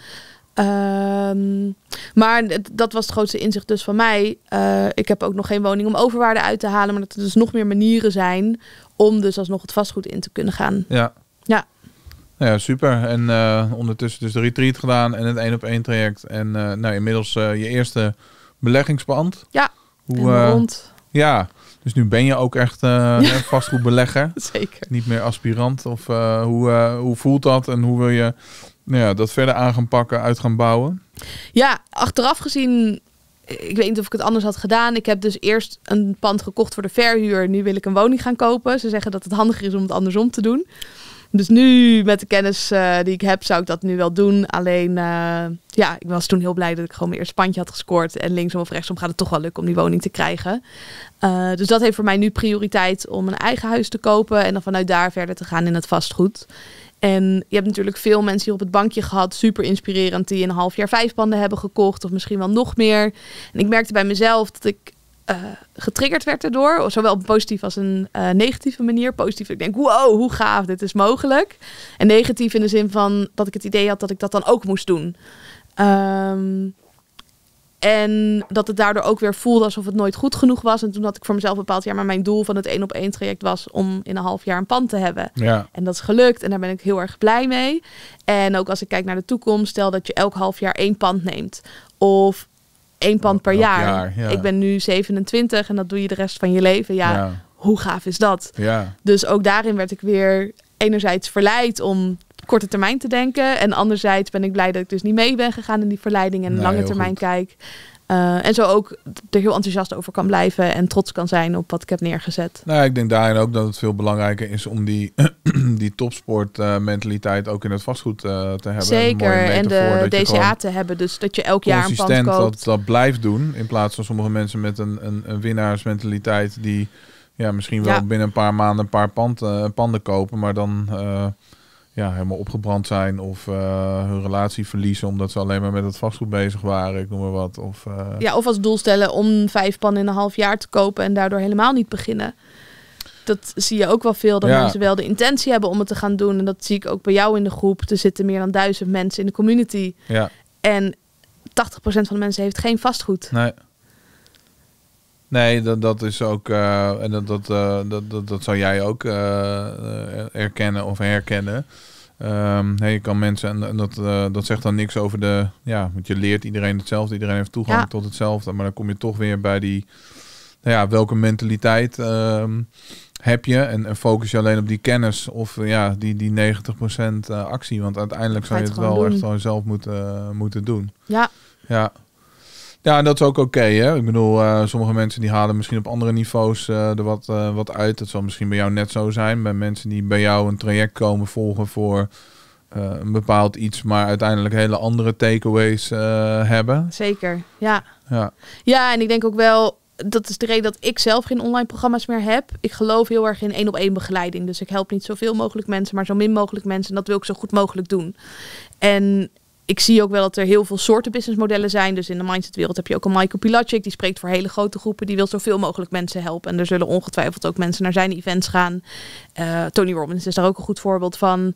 Ehm, maar dat was het grootste inzicht dus van mij. Eh, ik heb ook nog geen woning om overwaarde uit te halen. Maar dat er dus nog meer manieren zijn om dus alsnog het vastgoed in te kunnen gaan. Ja. Ja. Ja, super. En eh, ondertussen dus de retreat gedaan en het één op één traject. En uh, nou, inmiddels je eerste beleggingsband. Ja, Hoe, rond. Ja, dus nu ben je ook echt uh, vastgoedbelegger. Zeker. Niet meer aspirant. Of hoe, hoe voelt dat en hoe wil je ja, dat verder aan gaan pakken, uit gaan bouwen. Ja, achteraf gezien, ik weet niet of ik het anders had gedaan. Ik heb dus eerst een pand gekocht voor de verhuur. Nu wil ik een woning gaan kopen. Ze zeggen dat het handiger is om het andersom te doen. Dus nu, met de kennis eh, die ik heb, zou ik dat nu wel doen. Alleen, eh, ja, ik was toen heel blij dat ik gewoon mijn eerste pandje had gescoord. En linksom of rechtsom gaat het toch wel lukken om die woning te krijgen. Eh, dus dat heeft voor mij nu prioriteit om een eigen huis te kopen. En dan vanuit daar verder te gaan in het vastgoed. En je hebt natuurlijk veel mensen hier op het bankje gehad, super inspirerend, die een half jaar vijf panden hebben gekocht of misschien wel nog meer. En ik merkte bij mezelf dat ik eh, getriggerd werd erdoor, zowel op een positieve als een eh, negatieve manier. Positief, ik denk, wow, hoe gaaf, dit is mogelijk. En negatief in de zin van dat ik het idee had dat ik dat dan ook moest doen. Um, en dat het daardoor ook weer voelde alsof het nooit goed genoeg was. En toen had ik voor mezelf bepaald, ja, maar mijn doel van het één op één traject was om in een half jaar een pand te hebben. Ja. En dat is gelukt en daar ben ik heel erg blij mee. En ook als ik kijk naar de toekomst, stel dat je elk half jaar één pand neemt. Of één pand per jaar. Ik ben nu 27 en dat doe je de rest van je leven. Ja, ja. hoe gaaf is dat? Dus ook daarin werd ik weer enerzijds verleid om korte termijn te denken. En anderzijds ben ik blij dat ik dus niet mee ben gegaan in die verleiding en lange termijn kijk. Eh, en zo ook er heel enthousiast over kan blijven en trots kan zijn op wat ik heb neergezet. Nou, ik denk daarin ook dat het veel belangrijker is om die, die topsportmentaliteit eh, uh, ook in het vastgoed eh, te hebben. Zeker, en de DCA te hebben, dus dat je elk jaar een pand koopt. Dat, dat blijft doen, in plaats van sommige mensen met een, een, een winnaarsmentaliteit die ja, misschien wel binnen een paar maanden een paar pand, panden kopen, maar dan ja, helemaal opgebrand zijn of eh, hun relatie verliezen omdat ze alleen maar met het vastgoed bezig waren, ik noem maar wat. Of, eh, Ja, of als doel stellen om vijf pannen in een half jaar te kopen en daardoor helemaal niet beginnen. Dat zie je ook wel veel, dat mensen wel de intentie hebben om het te gaan doen. En dat zie ik ook bij jou in de groep. Er zitten meer dan duizend mensen in de community. Ja. En 80% van de mensen heeft geen vastgoed. Nee. Nee, dat, dat is ook. Eh, en dat, eh, dat, dat, dat, zou jij ook eh, erkennen of herkennen. Um, je kan mensen, en dat, dat zegt dan niks over de. Ja, want je leert iedereen hetzelfde, iedereen heeft toegang tot hetzelfde. Maar dan kom je toch weer bij die. Nou ja, welke mentaliteit ehm, heb je? En, en, focus je alleen op die kennis of ja, die, die 90% actie. Want uiteindelijk zou je het wel echt wel zelf moeten, moeten doen. Ja. Ja. Ja, en dat is ook oké. hè ik bedoel, eh, sommige mensen die halen misschien op andere niveaus uh, er wat, eh, wat uit. Dat zal misschien bij jou net zo zijn. Bij mensen die bij jou een traject komen volgen voor een bepaald iets, maar uiteindelijk hele andere takeaways hebben. Zeker, ja. ja. Ja, en ik denk ook wel, dat is de reden dat ik zelf geen online programma's meer heb. Ik geloof heel erg in één op één begeleiding. Dus ik help niet zoveel mogelijk mensen, maar zo min mogelijk mensen. En dat wil ik zo goed mogelijk doen. En ik zie ook wel dat er heel veel soorten businessmodellen zijn. Dus in de mindsetwereld heb je ook een Michael Pilacic. Die spreekt voor hele grote groepen. Die wil zoveel mogelijk mensen helpen. En er zullen ongetwijfeld ook mensen naar zijn events gaan. Eh, Tony Robbins is daar ook een goed voorbeeld van.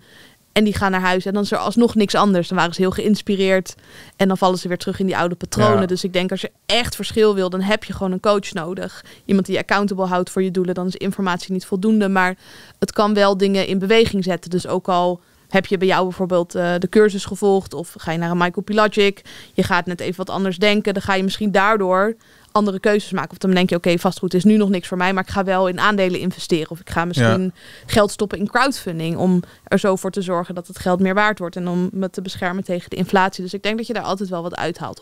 En die gaan naar huis en dan is er alsnog niks anders. Dan waren ze heel geïnspireerd en dan vallen ze weer terug in die oude patronen. Dus ik denk als je echt verschil wil, dan heb je gewoon een coach nodig. Iemand die je accountable houdt voor je doelen. Dan is informatie niet voldoende, maar het kan wel dingen in beweging zetten. Dus ook al heb je bij jou bijvoorbeeld eh, de cursus gevolgd of ga je naar een Michael Pilagic? Je gaat net even wat anders denken. Dan ga je misschien daardoor andere keuzes maken. Of dan denk je, oké, okay, vastgoed is nu nog niks voor mij, maar ik ga wel in aandelen investeren. Of ik ga misschien geld stoppen in crowdfunding om er zo voor te zorgen dat het geld meer waard wordt en om me te beschermen tegen de inflatie. Dus ik denk dat je daar altijd wel wat uithaalt,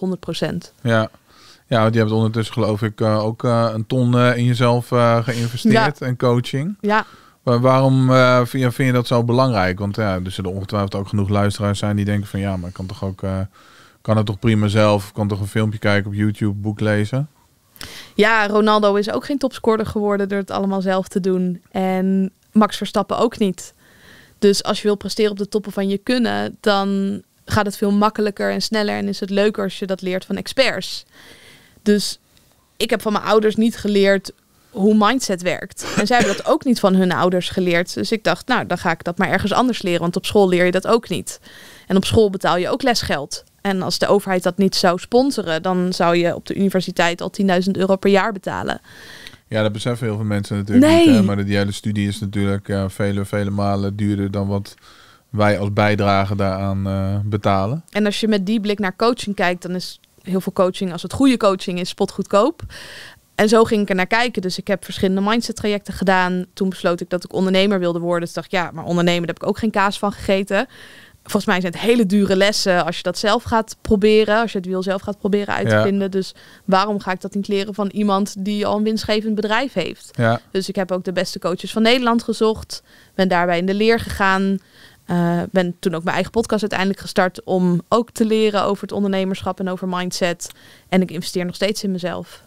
100%. Ja. Ja, je hebt ondertussen geloof ik eh, ook eh, een ton in jezelf geïnvesteerd en coaching. Ja. Maar waarom uh, vind, je, vind, je, dat zo belangrijk? Want ja, er zullen ongetwijfeld ook genoeg luisteraars zijn die denken van ja, maar ik kan toch ook, eh, kan het toch prima zelf? Kan toch een filmpje kijken op YouTube, boek lezen? Ja, Ronaldo is ook geen topscorer geworden door het allemaal zelf te doen. En Max Verstappen ook niet. Dus als je wil presteren op de toppen van je kunnen, dan gaat het veel makkelijker en sneller en is het leuker als je dat leert van experts. Dus ik heb van mijn ouders niet geleerd hoe mindset werkt. En zij hebben dat ook niet van hun ouders geleerd. Dus ik dacht, nou, dan ga ik dat maar ergens anders leren. Want op school leer je dat ook niet. En op school betaal je ook lesgeld. En als de overheid dat niet zou sponsoren, dan zou je op de universiteit al 10.000 euro per jaar betalen. Ja, dat beseffen heel veel mensen natuurlijk nee. Maar de hele studie is natuurlijk vele, vele malen duurder dan wat wij als bijdrage daaraan eh, betalen. En als je met die blik naar coaching kijkt, dan is heel veel coaching, als het goede coaching is, spotgoedkoop. En zo ging ik er naar kijken. Dus ik heb verschillende mindset trajecten gedaan. Toen besloot ik dat ik ondernemer wilde worden. Dus dacht ja, maar ondernemer heb ik ook geen kaas van gegeten. Volgens mij zijn het hele dure lessen als je dat zelf gaat proberen. Als je het wiel zelf gaat proberen uit te vinden. Dus waarom ga ik dat niet leren van iemand die al een winstgevend bedrijf heeft? Dus ik heb ook de beste coaches van Nederland gezocht. Ben daarbij in de leer gegaan. Uh, ben toen ook mijn eigen podcast uiteindelijk gestart om ook te leren over het ondernemerschap en over mindset. En ik investeer nog steeds in mezelf.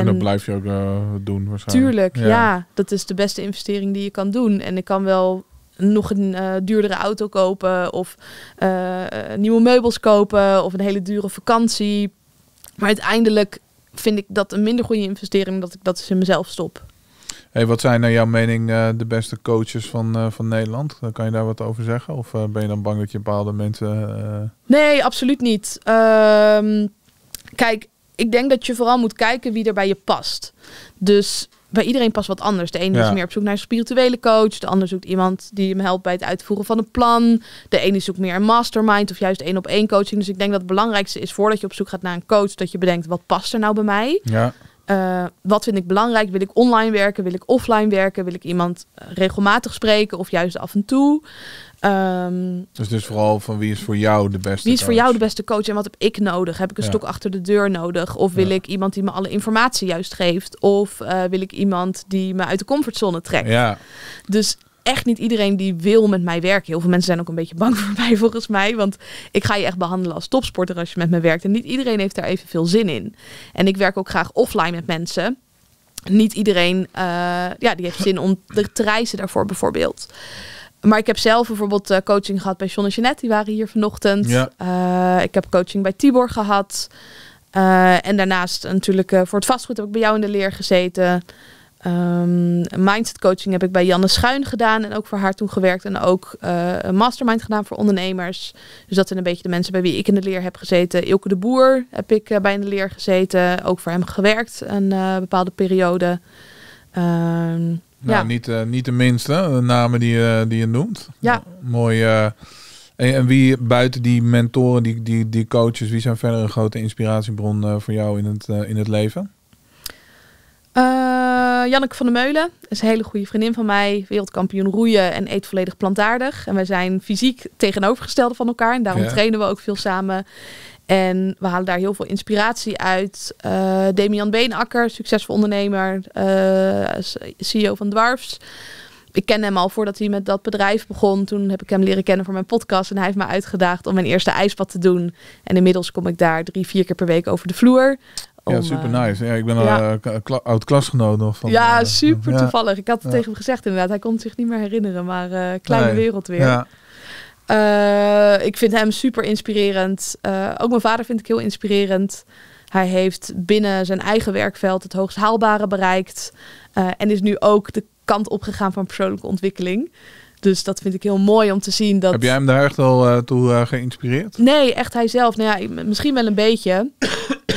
En, dat blijf je ook eh, doen waarschijnlijk. Tuurlijk, ja. Dat is de beste investering die je kan doen. En ik kan wel nog een eh, duurdere auto kopen of eh, nieuwe meubels kopen of een hele dure vakantie. Maar uiteindelijk vind ik dat een minder goede investering dat ik dat in mezelf stop. Hey, wat zijn naar jouw mening de beste coaches van, uh, van Nederland? Kan je daar wat over zeggen? Of ben je dan bang dat je bepaalde mensen. Nee, absoluut niet. Ehm, kijk, ik denk dat je vooral moet kijken wie er bij je past. Dus bij iedereen past wat anders. De ene is meer op zoek naar een spirituele coach. De ander zoekt iemand die hem helpt bij het uitvoeren van een plan. De ene zoekt meer een mastermind of juist één op één coaching. Dus ik denk dat het belangrijkste is voordat je op zoek gaat naar een coach, dat je bedenkt wat past er nou bij mij. Ja. Eh, wat vind ik belangrijk? Wil ik online werken? Wil ik offline werken? Wil ik iemand eh, regelmatig spreken of juist af en toe? Um, dus dus vooral van wie is voor jou de beste coach? Wie is voor jou de beste coach en wat heb ik nodig? Heb ik een stok achter de deur nodig? Of wil ik iemand die me alle informatie juist geeft? Of eh, wil ik iemand die me uit de comfortzone trekt? Ja. Dus echt niet iedereen die wil met mij werken. Heel veel mensen zijn ook een beetje bang voor mij volgens mij. Want ik ga je echt behandelen als topsporter als je met me werkt. En niet iedereen heeft daar evenveel zin in. En ik werk ook graag offline met mensen niet iedereen eh, ja, die heeft zin om te reizen daarvoor bijvoorbeeld maar ik heb zelf bijvoorbeeld eh, coaching gehad bij John en Jeanette, die waren hier vanochtend. Ja. Eh, ik heb coaching bij Tibor gehad. Eh, en daarnaast natuurlijk voor het vastgoed heb ik bij jou in de leer gezeten. Ehm, mindset coaching heb ik bij Janne Schuin gedaan en ook voor haar toen gewerkt. En ook een mastermind gedaan voor ondernemers. Dus dat zijn een beetje de mensen bij wie ik in de leer heb gezeten. Ilke de Boer heb ik bij in de leer gezeten. Ook voor hem gewerkt een bepaalde periode. Ehm, nou, niet, uh, niet de minste, eh, de namen die, uh, die je noemt. Ja. Mooi. en, wie buiten die mentoren, die, die, die coaches, wie zijn verder een grote inspiratiebron voor jou in het, in het leven? Janneke van der Meulen is een hele goede vriendin van mij. Wereldkampioen roeien en eet volledig plantaardig. En wij zijn fysiek tegenovergestelde van elkaar. En daarom trainen we ook veel samen. En we halen daar heel veel inspiratie uit. Uh, eh, Demian Beenakker, succesvol ondernemer, uh, eh, CEO van Dwarfs. Ik ken hem al voordat hij met dat bedrijf begon. Toen heb ik hem leren kennen voor mijn podcast. En hij heeft me uitgedaagd om mijn eerste ijspad te doen. En inmiddels kom ik daar drie, vier keer per week over de vloer. ja, super eh, nice. Ja, ik ben ja. een oud klasgenoot nog. Van, ja, super toevallig. Ik had het tegen hem gezegd inderdaad. Hij kon zich niet meer herinneren, maar kleine wereld weer. Ja. Eh, ik vind hem super inspirerend. Eh, ook mijn vader vind ik heel inspirerend. Hij heeft binnen zijn eigen werkveld het hoogst haalbare bereikt. Eh, en is nu ook de kant opgegaan van persoonlijke ontwikkeling. Dus dat vind ik heel mooi om te zien. Dat... Heb jij hem daar echt al toe geïnspireerd? Nee, echt hij zelf. Nou ja, misschien wel een beetje.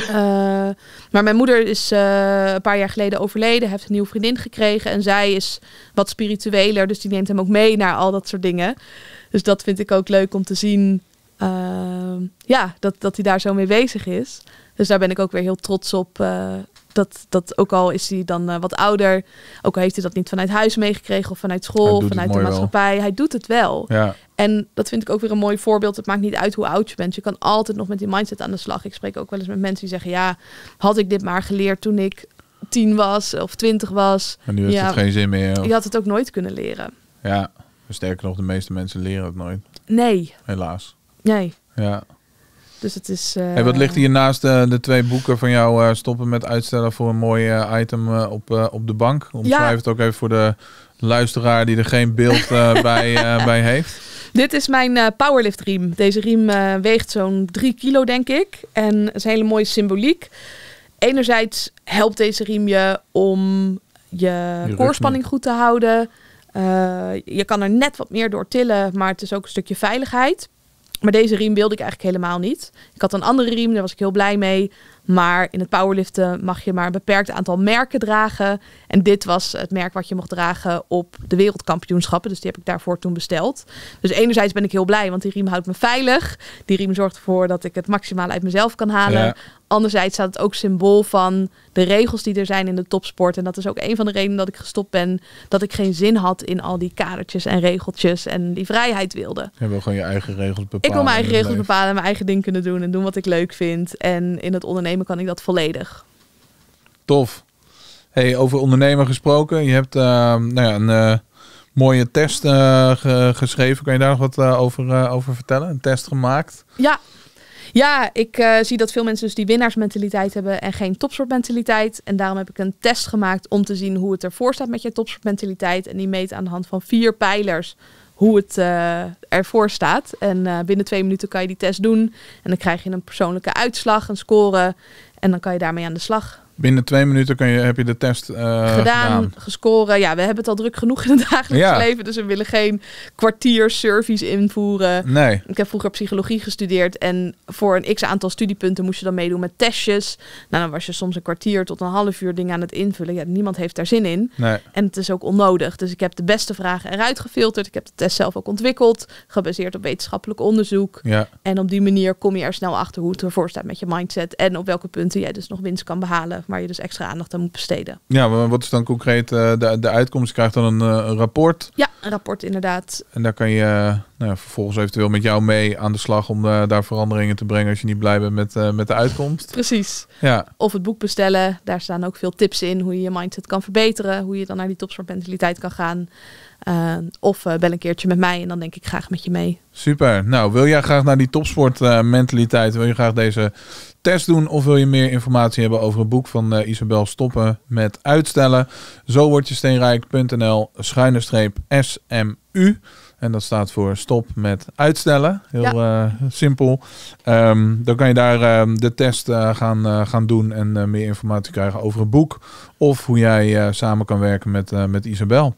maar mijn moeder is een paar jaar geleden overleden. Heeft een nieuwe vriendin gekregen. En zij is wat spiritueler. Dus die neemt hem ook mee naar al dat soort dingen. Dus dat vind ik ook leuk om te zien. Ehm, ja, dat, dat hij daar zo mee bezig is. Dus daar ben ik ook weer heel trots op. Eh, dat, dat ook al is hij dan eh, wat ouder, ook al heeft hij dat niet vanuit huis meegekregen of vanuit school, vanuit de maatschappij, hij doet het wel. Ja. En dat vind ik ook weer een mooi voorbeeld. Het maakt niet uit hoe oud je bent. Je kan altijd nog met die mindset aan de slag. Ik spreek ook wel eens met mensen die zeggen: Ja, had ik dit maar geleerd toen ik tien was of twintig was. En nu heeft ja, het geen zin meer. Je had het ook nooit kunnen leren. Ja. Sterker nog, de meeste mensen leren het nooit. Nee. Helaas. Nee. Ja. Dus het is. Uh... Hey, eh, wat ligt hier naast uh, de twee boeken van jou? Eh, stoppen met uitstellen voor een mooi item op, op de bank. Omschrijf ja. het ook even voor de luisteraar die er geen beeld bij, bij heeft. Dit is mijn powerlift riem. Deze riem weegt zo'n 3 kilo, denk ik. En is een hele mooie symboliek. Enerzijds helpt deze riem je om je, je goed te houden. Eh, je kan er net wat meer door tillen, maar het is ook een stukje veiligheid. Maar deze riem wilde ik eigenlijk helemaal niet. Ik had een andere riem, daar was ik heel blij mee. Maar in het powerliften mag je maar een beperkt aantal merken dragen. En dit was het merk wat je mocht dragen op de wereldkampioenschappen. Dus die heb ik daarvoor toen besteld. Dus enerzijds ben ik heel blij, want die riem houdt me veilig. Die riem zorgt ervoor dat ik het maximaal uit mezelf kan halen. Anderzijds staat het ook symbool van de regels die er zijn in de topsport. En dat is ook een van de redenen dat ik gestopt ben. Dat ik geen zin had in al die kadertjes en regeltjes en die vrijheid wilde. Je wil gewoon je eigen regels bepalen. Ik wil mijn eigen regels bepalen, en mijn eigen ding kunnen doen en doen wat ik leuk vind. En in het ondernemen kan ik dat volledig. Tof. Hey, over ondernemen gesproken. Je hebt uh, nou ja, een eh, mooie test eh, geschreven. Kan je daar nog wat over, over vertellen? Een test gemaakt? Ja, ja, ik zie dat veel mensen dus die winnaarsmentaliteit hebben en geen topsportmentaliteit. En daarom heb ik een test gemaakt om te zien hoe het ervoor staat met je topsportmentaliteit. En die meet aan de hand van vier pijlers hoe het, ervoor staat. En eh, binnen twee minuten kan je die test doen. En dan krijg je een persoonlijke uitslag, een score. En dan kan je daarmee aan de slag. Binnen twee minuten je, heb je de test eh, gedaan, gescoren. Ja, we hebben het al druk genoeg in het dagelijks leven. Dus we willen geen kwartier service invoeren. Nee. Ik heb vroeger psychologie gestudeerd. En voor een x aantal studiepunten moest je dan meedoen met testjes. Nou, dan was je soms een kwartier tot een half uur dingen aan het invullen. Ja, niemand heeft daar zin in. En het is ook onnodig. Dus ik heb de beste vragen eruit gefilterd. Ik heb de test zelf ook ontwikkeld. Gebaseerd op wetenschappelijk onderzoek. En op die manier kom je er snel achter hoe het ervoor staat met je mindset. En op welke punten jij dus nog winst kan behalen waar je dus extra aandacht aan moet besteden. Ja, maar wat is dan concreet eh, de, de uitkomst? Je krijgt dan eh, een, rapport. Ja, een rapport inderdaad. En daar kan je eh, nou ja, vervolgens eventueel met jou mee aan de slag om daar veranderingen te brengen als je niet blij bent met, met de uitkomst. Precies. Ja. Of het boek bestellen. Daar staan ook veel tips in hoe je je mindset kan verbeteren, hoe je dan naar die topsportmentaliteit kan gaan. of uh, bel een keertje met mij en dan denk ik graag met je mee. Super. Nou, wil jij graag naar die topsportmentaliteit? mentaliteit? wil je graag deze test doen of wil je meer informatie hebben over het boek van eh, Isabel Stoppen met uitstellen? Zo word je steenrijk.nl schuine streep SMU. En dat staat voor stop met uitstellen. Heel eh, simpel. Ehm, dan kan je daar ehm, de test eh, gaan, gaan doen en meer informatie krijgen over het boek. Of hoe jij samen kan werken met, met Isabel.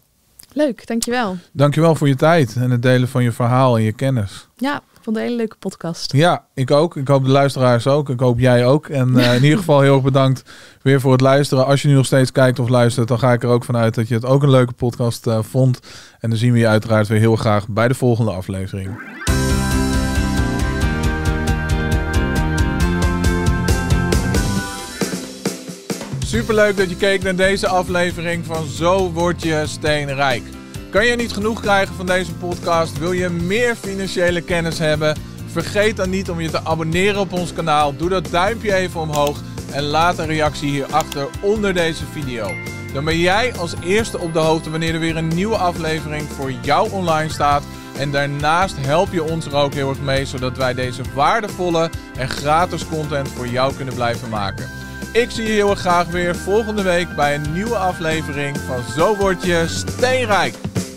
Leuk, dankjewel. Dankjewel voor je tijd en het delen van je verhaal en je kennis. Ja, vond een hele leuke podcast. Ja, ik ook. Ik hoop de luisteraars ook. Ik hoop jij ook. En eh, in ieder geval heel erg bedankt weer voor het luisteren. Als je nu nog steeds kijkt of luistert, dan ga ik er ook vanuit dat je het ook een leuke podcast eh, vond. En dan zien we je uiteraard weer heel graag bij de volgende aflevering. Superleuk dat je keek naar deze aflevering van Zo word je steenrijk. Kan je niet genoeg krijgen van deze podcast? Wil je meer financiële kennis hebben? Vergeet dan niet om je te abonneren op ons kanaal. Doe dat duimpje even omhoog en laat een reactie hierachter onder deze video. Dan ben jij als eerste op de hoogte wanneer er weer een nieuwe aflevering voor jou online staat. En daarnaast help je ons er ook heel erg mee, zodat wij deze waardevolle en gratis content voor jou kunnen blijven maken. Ik zie je heel erg graag weer volgende week bij een nieuwe aflevering van Zo Word Je Steenrijk.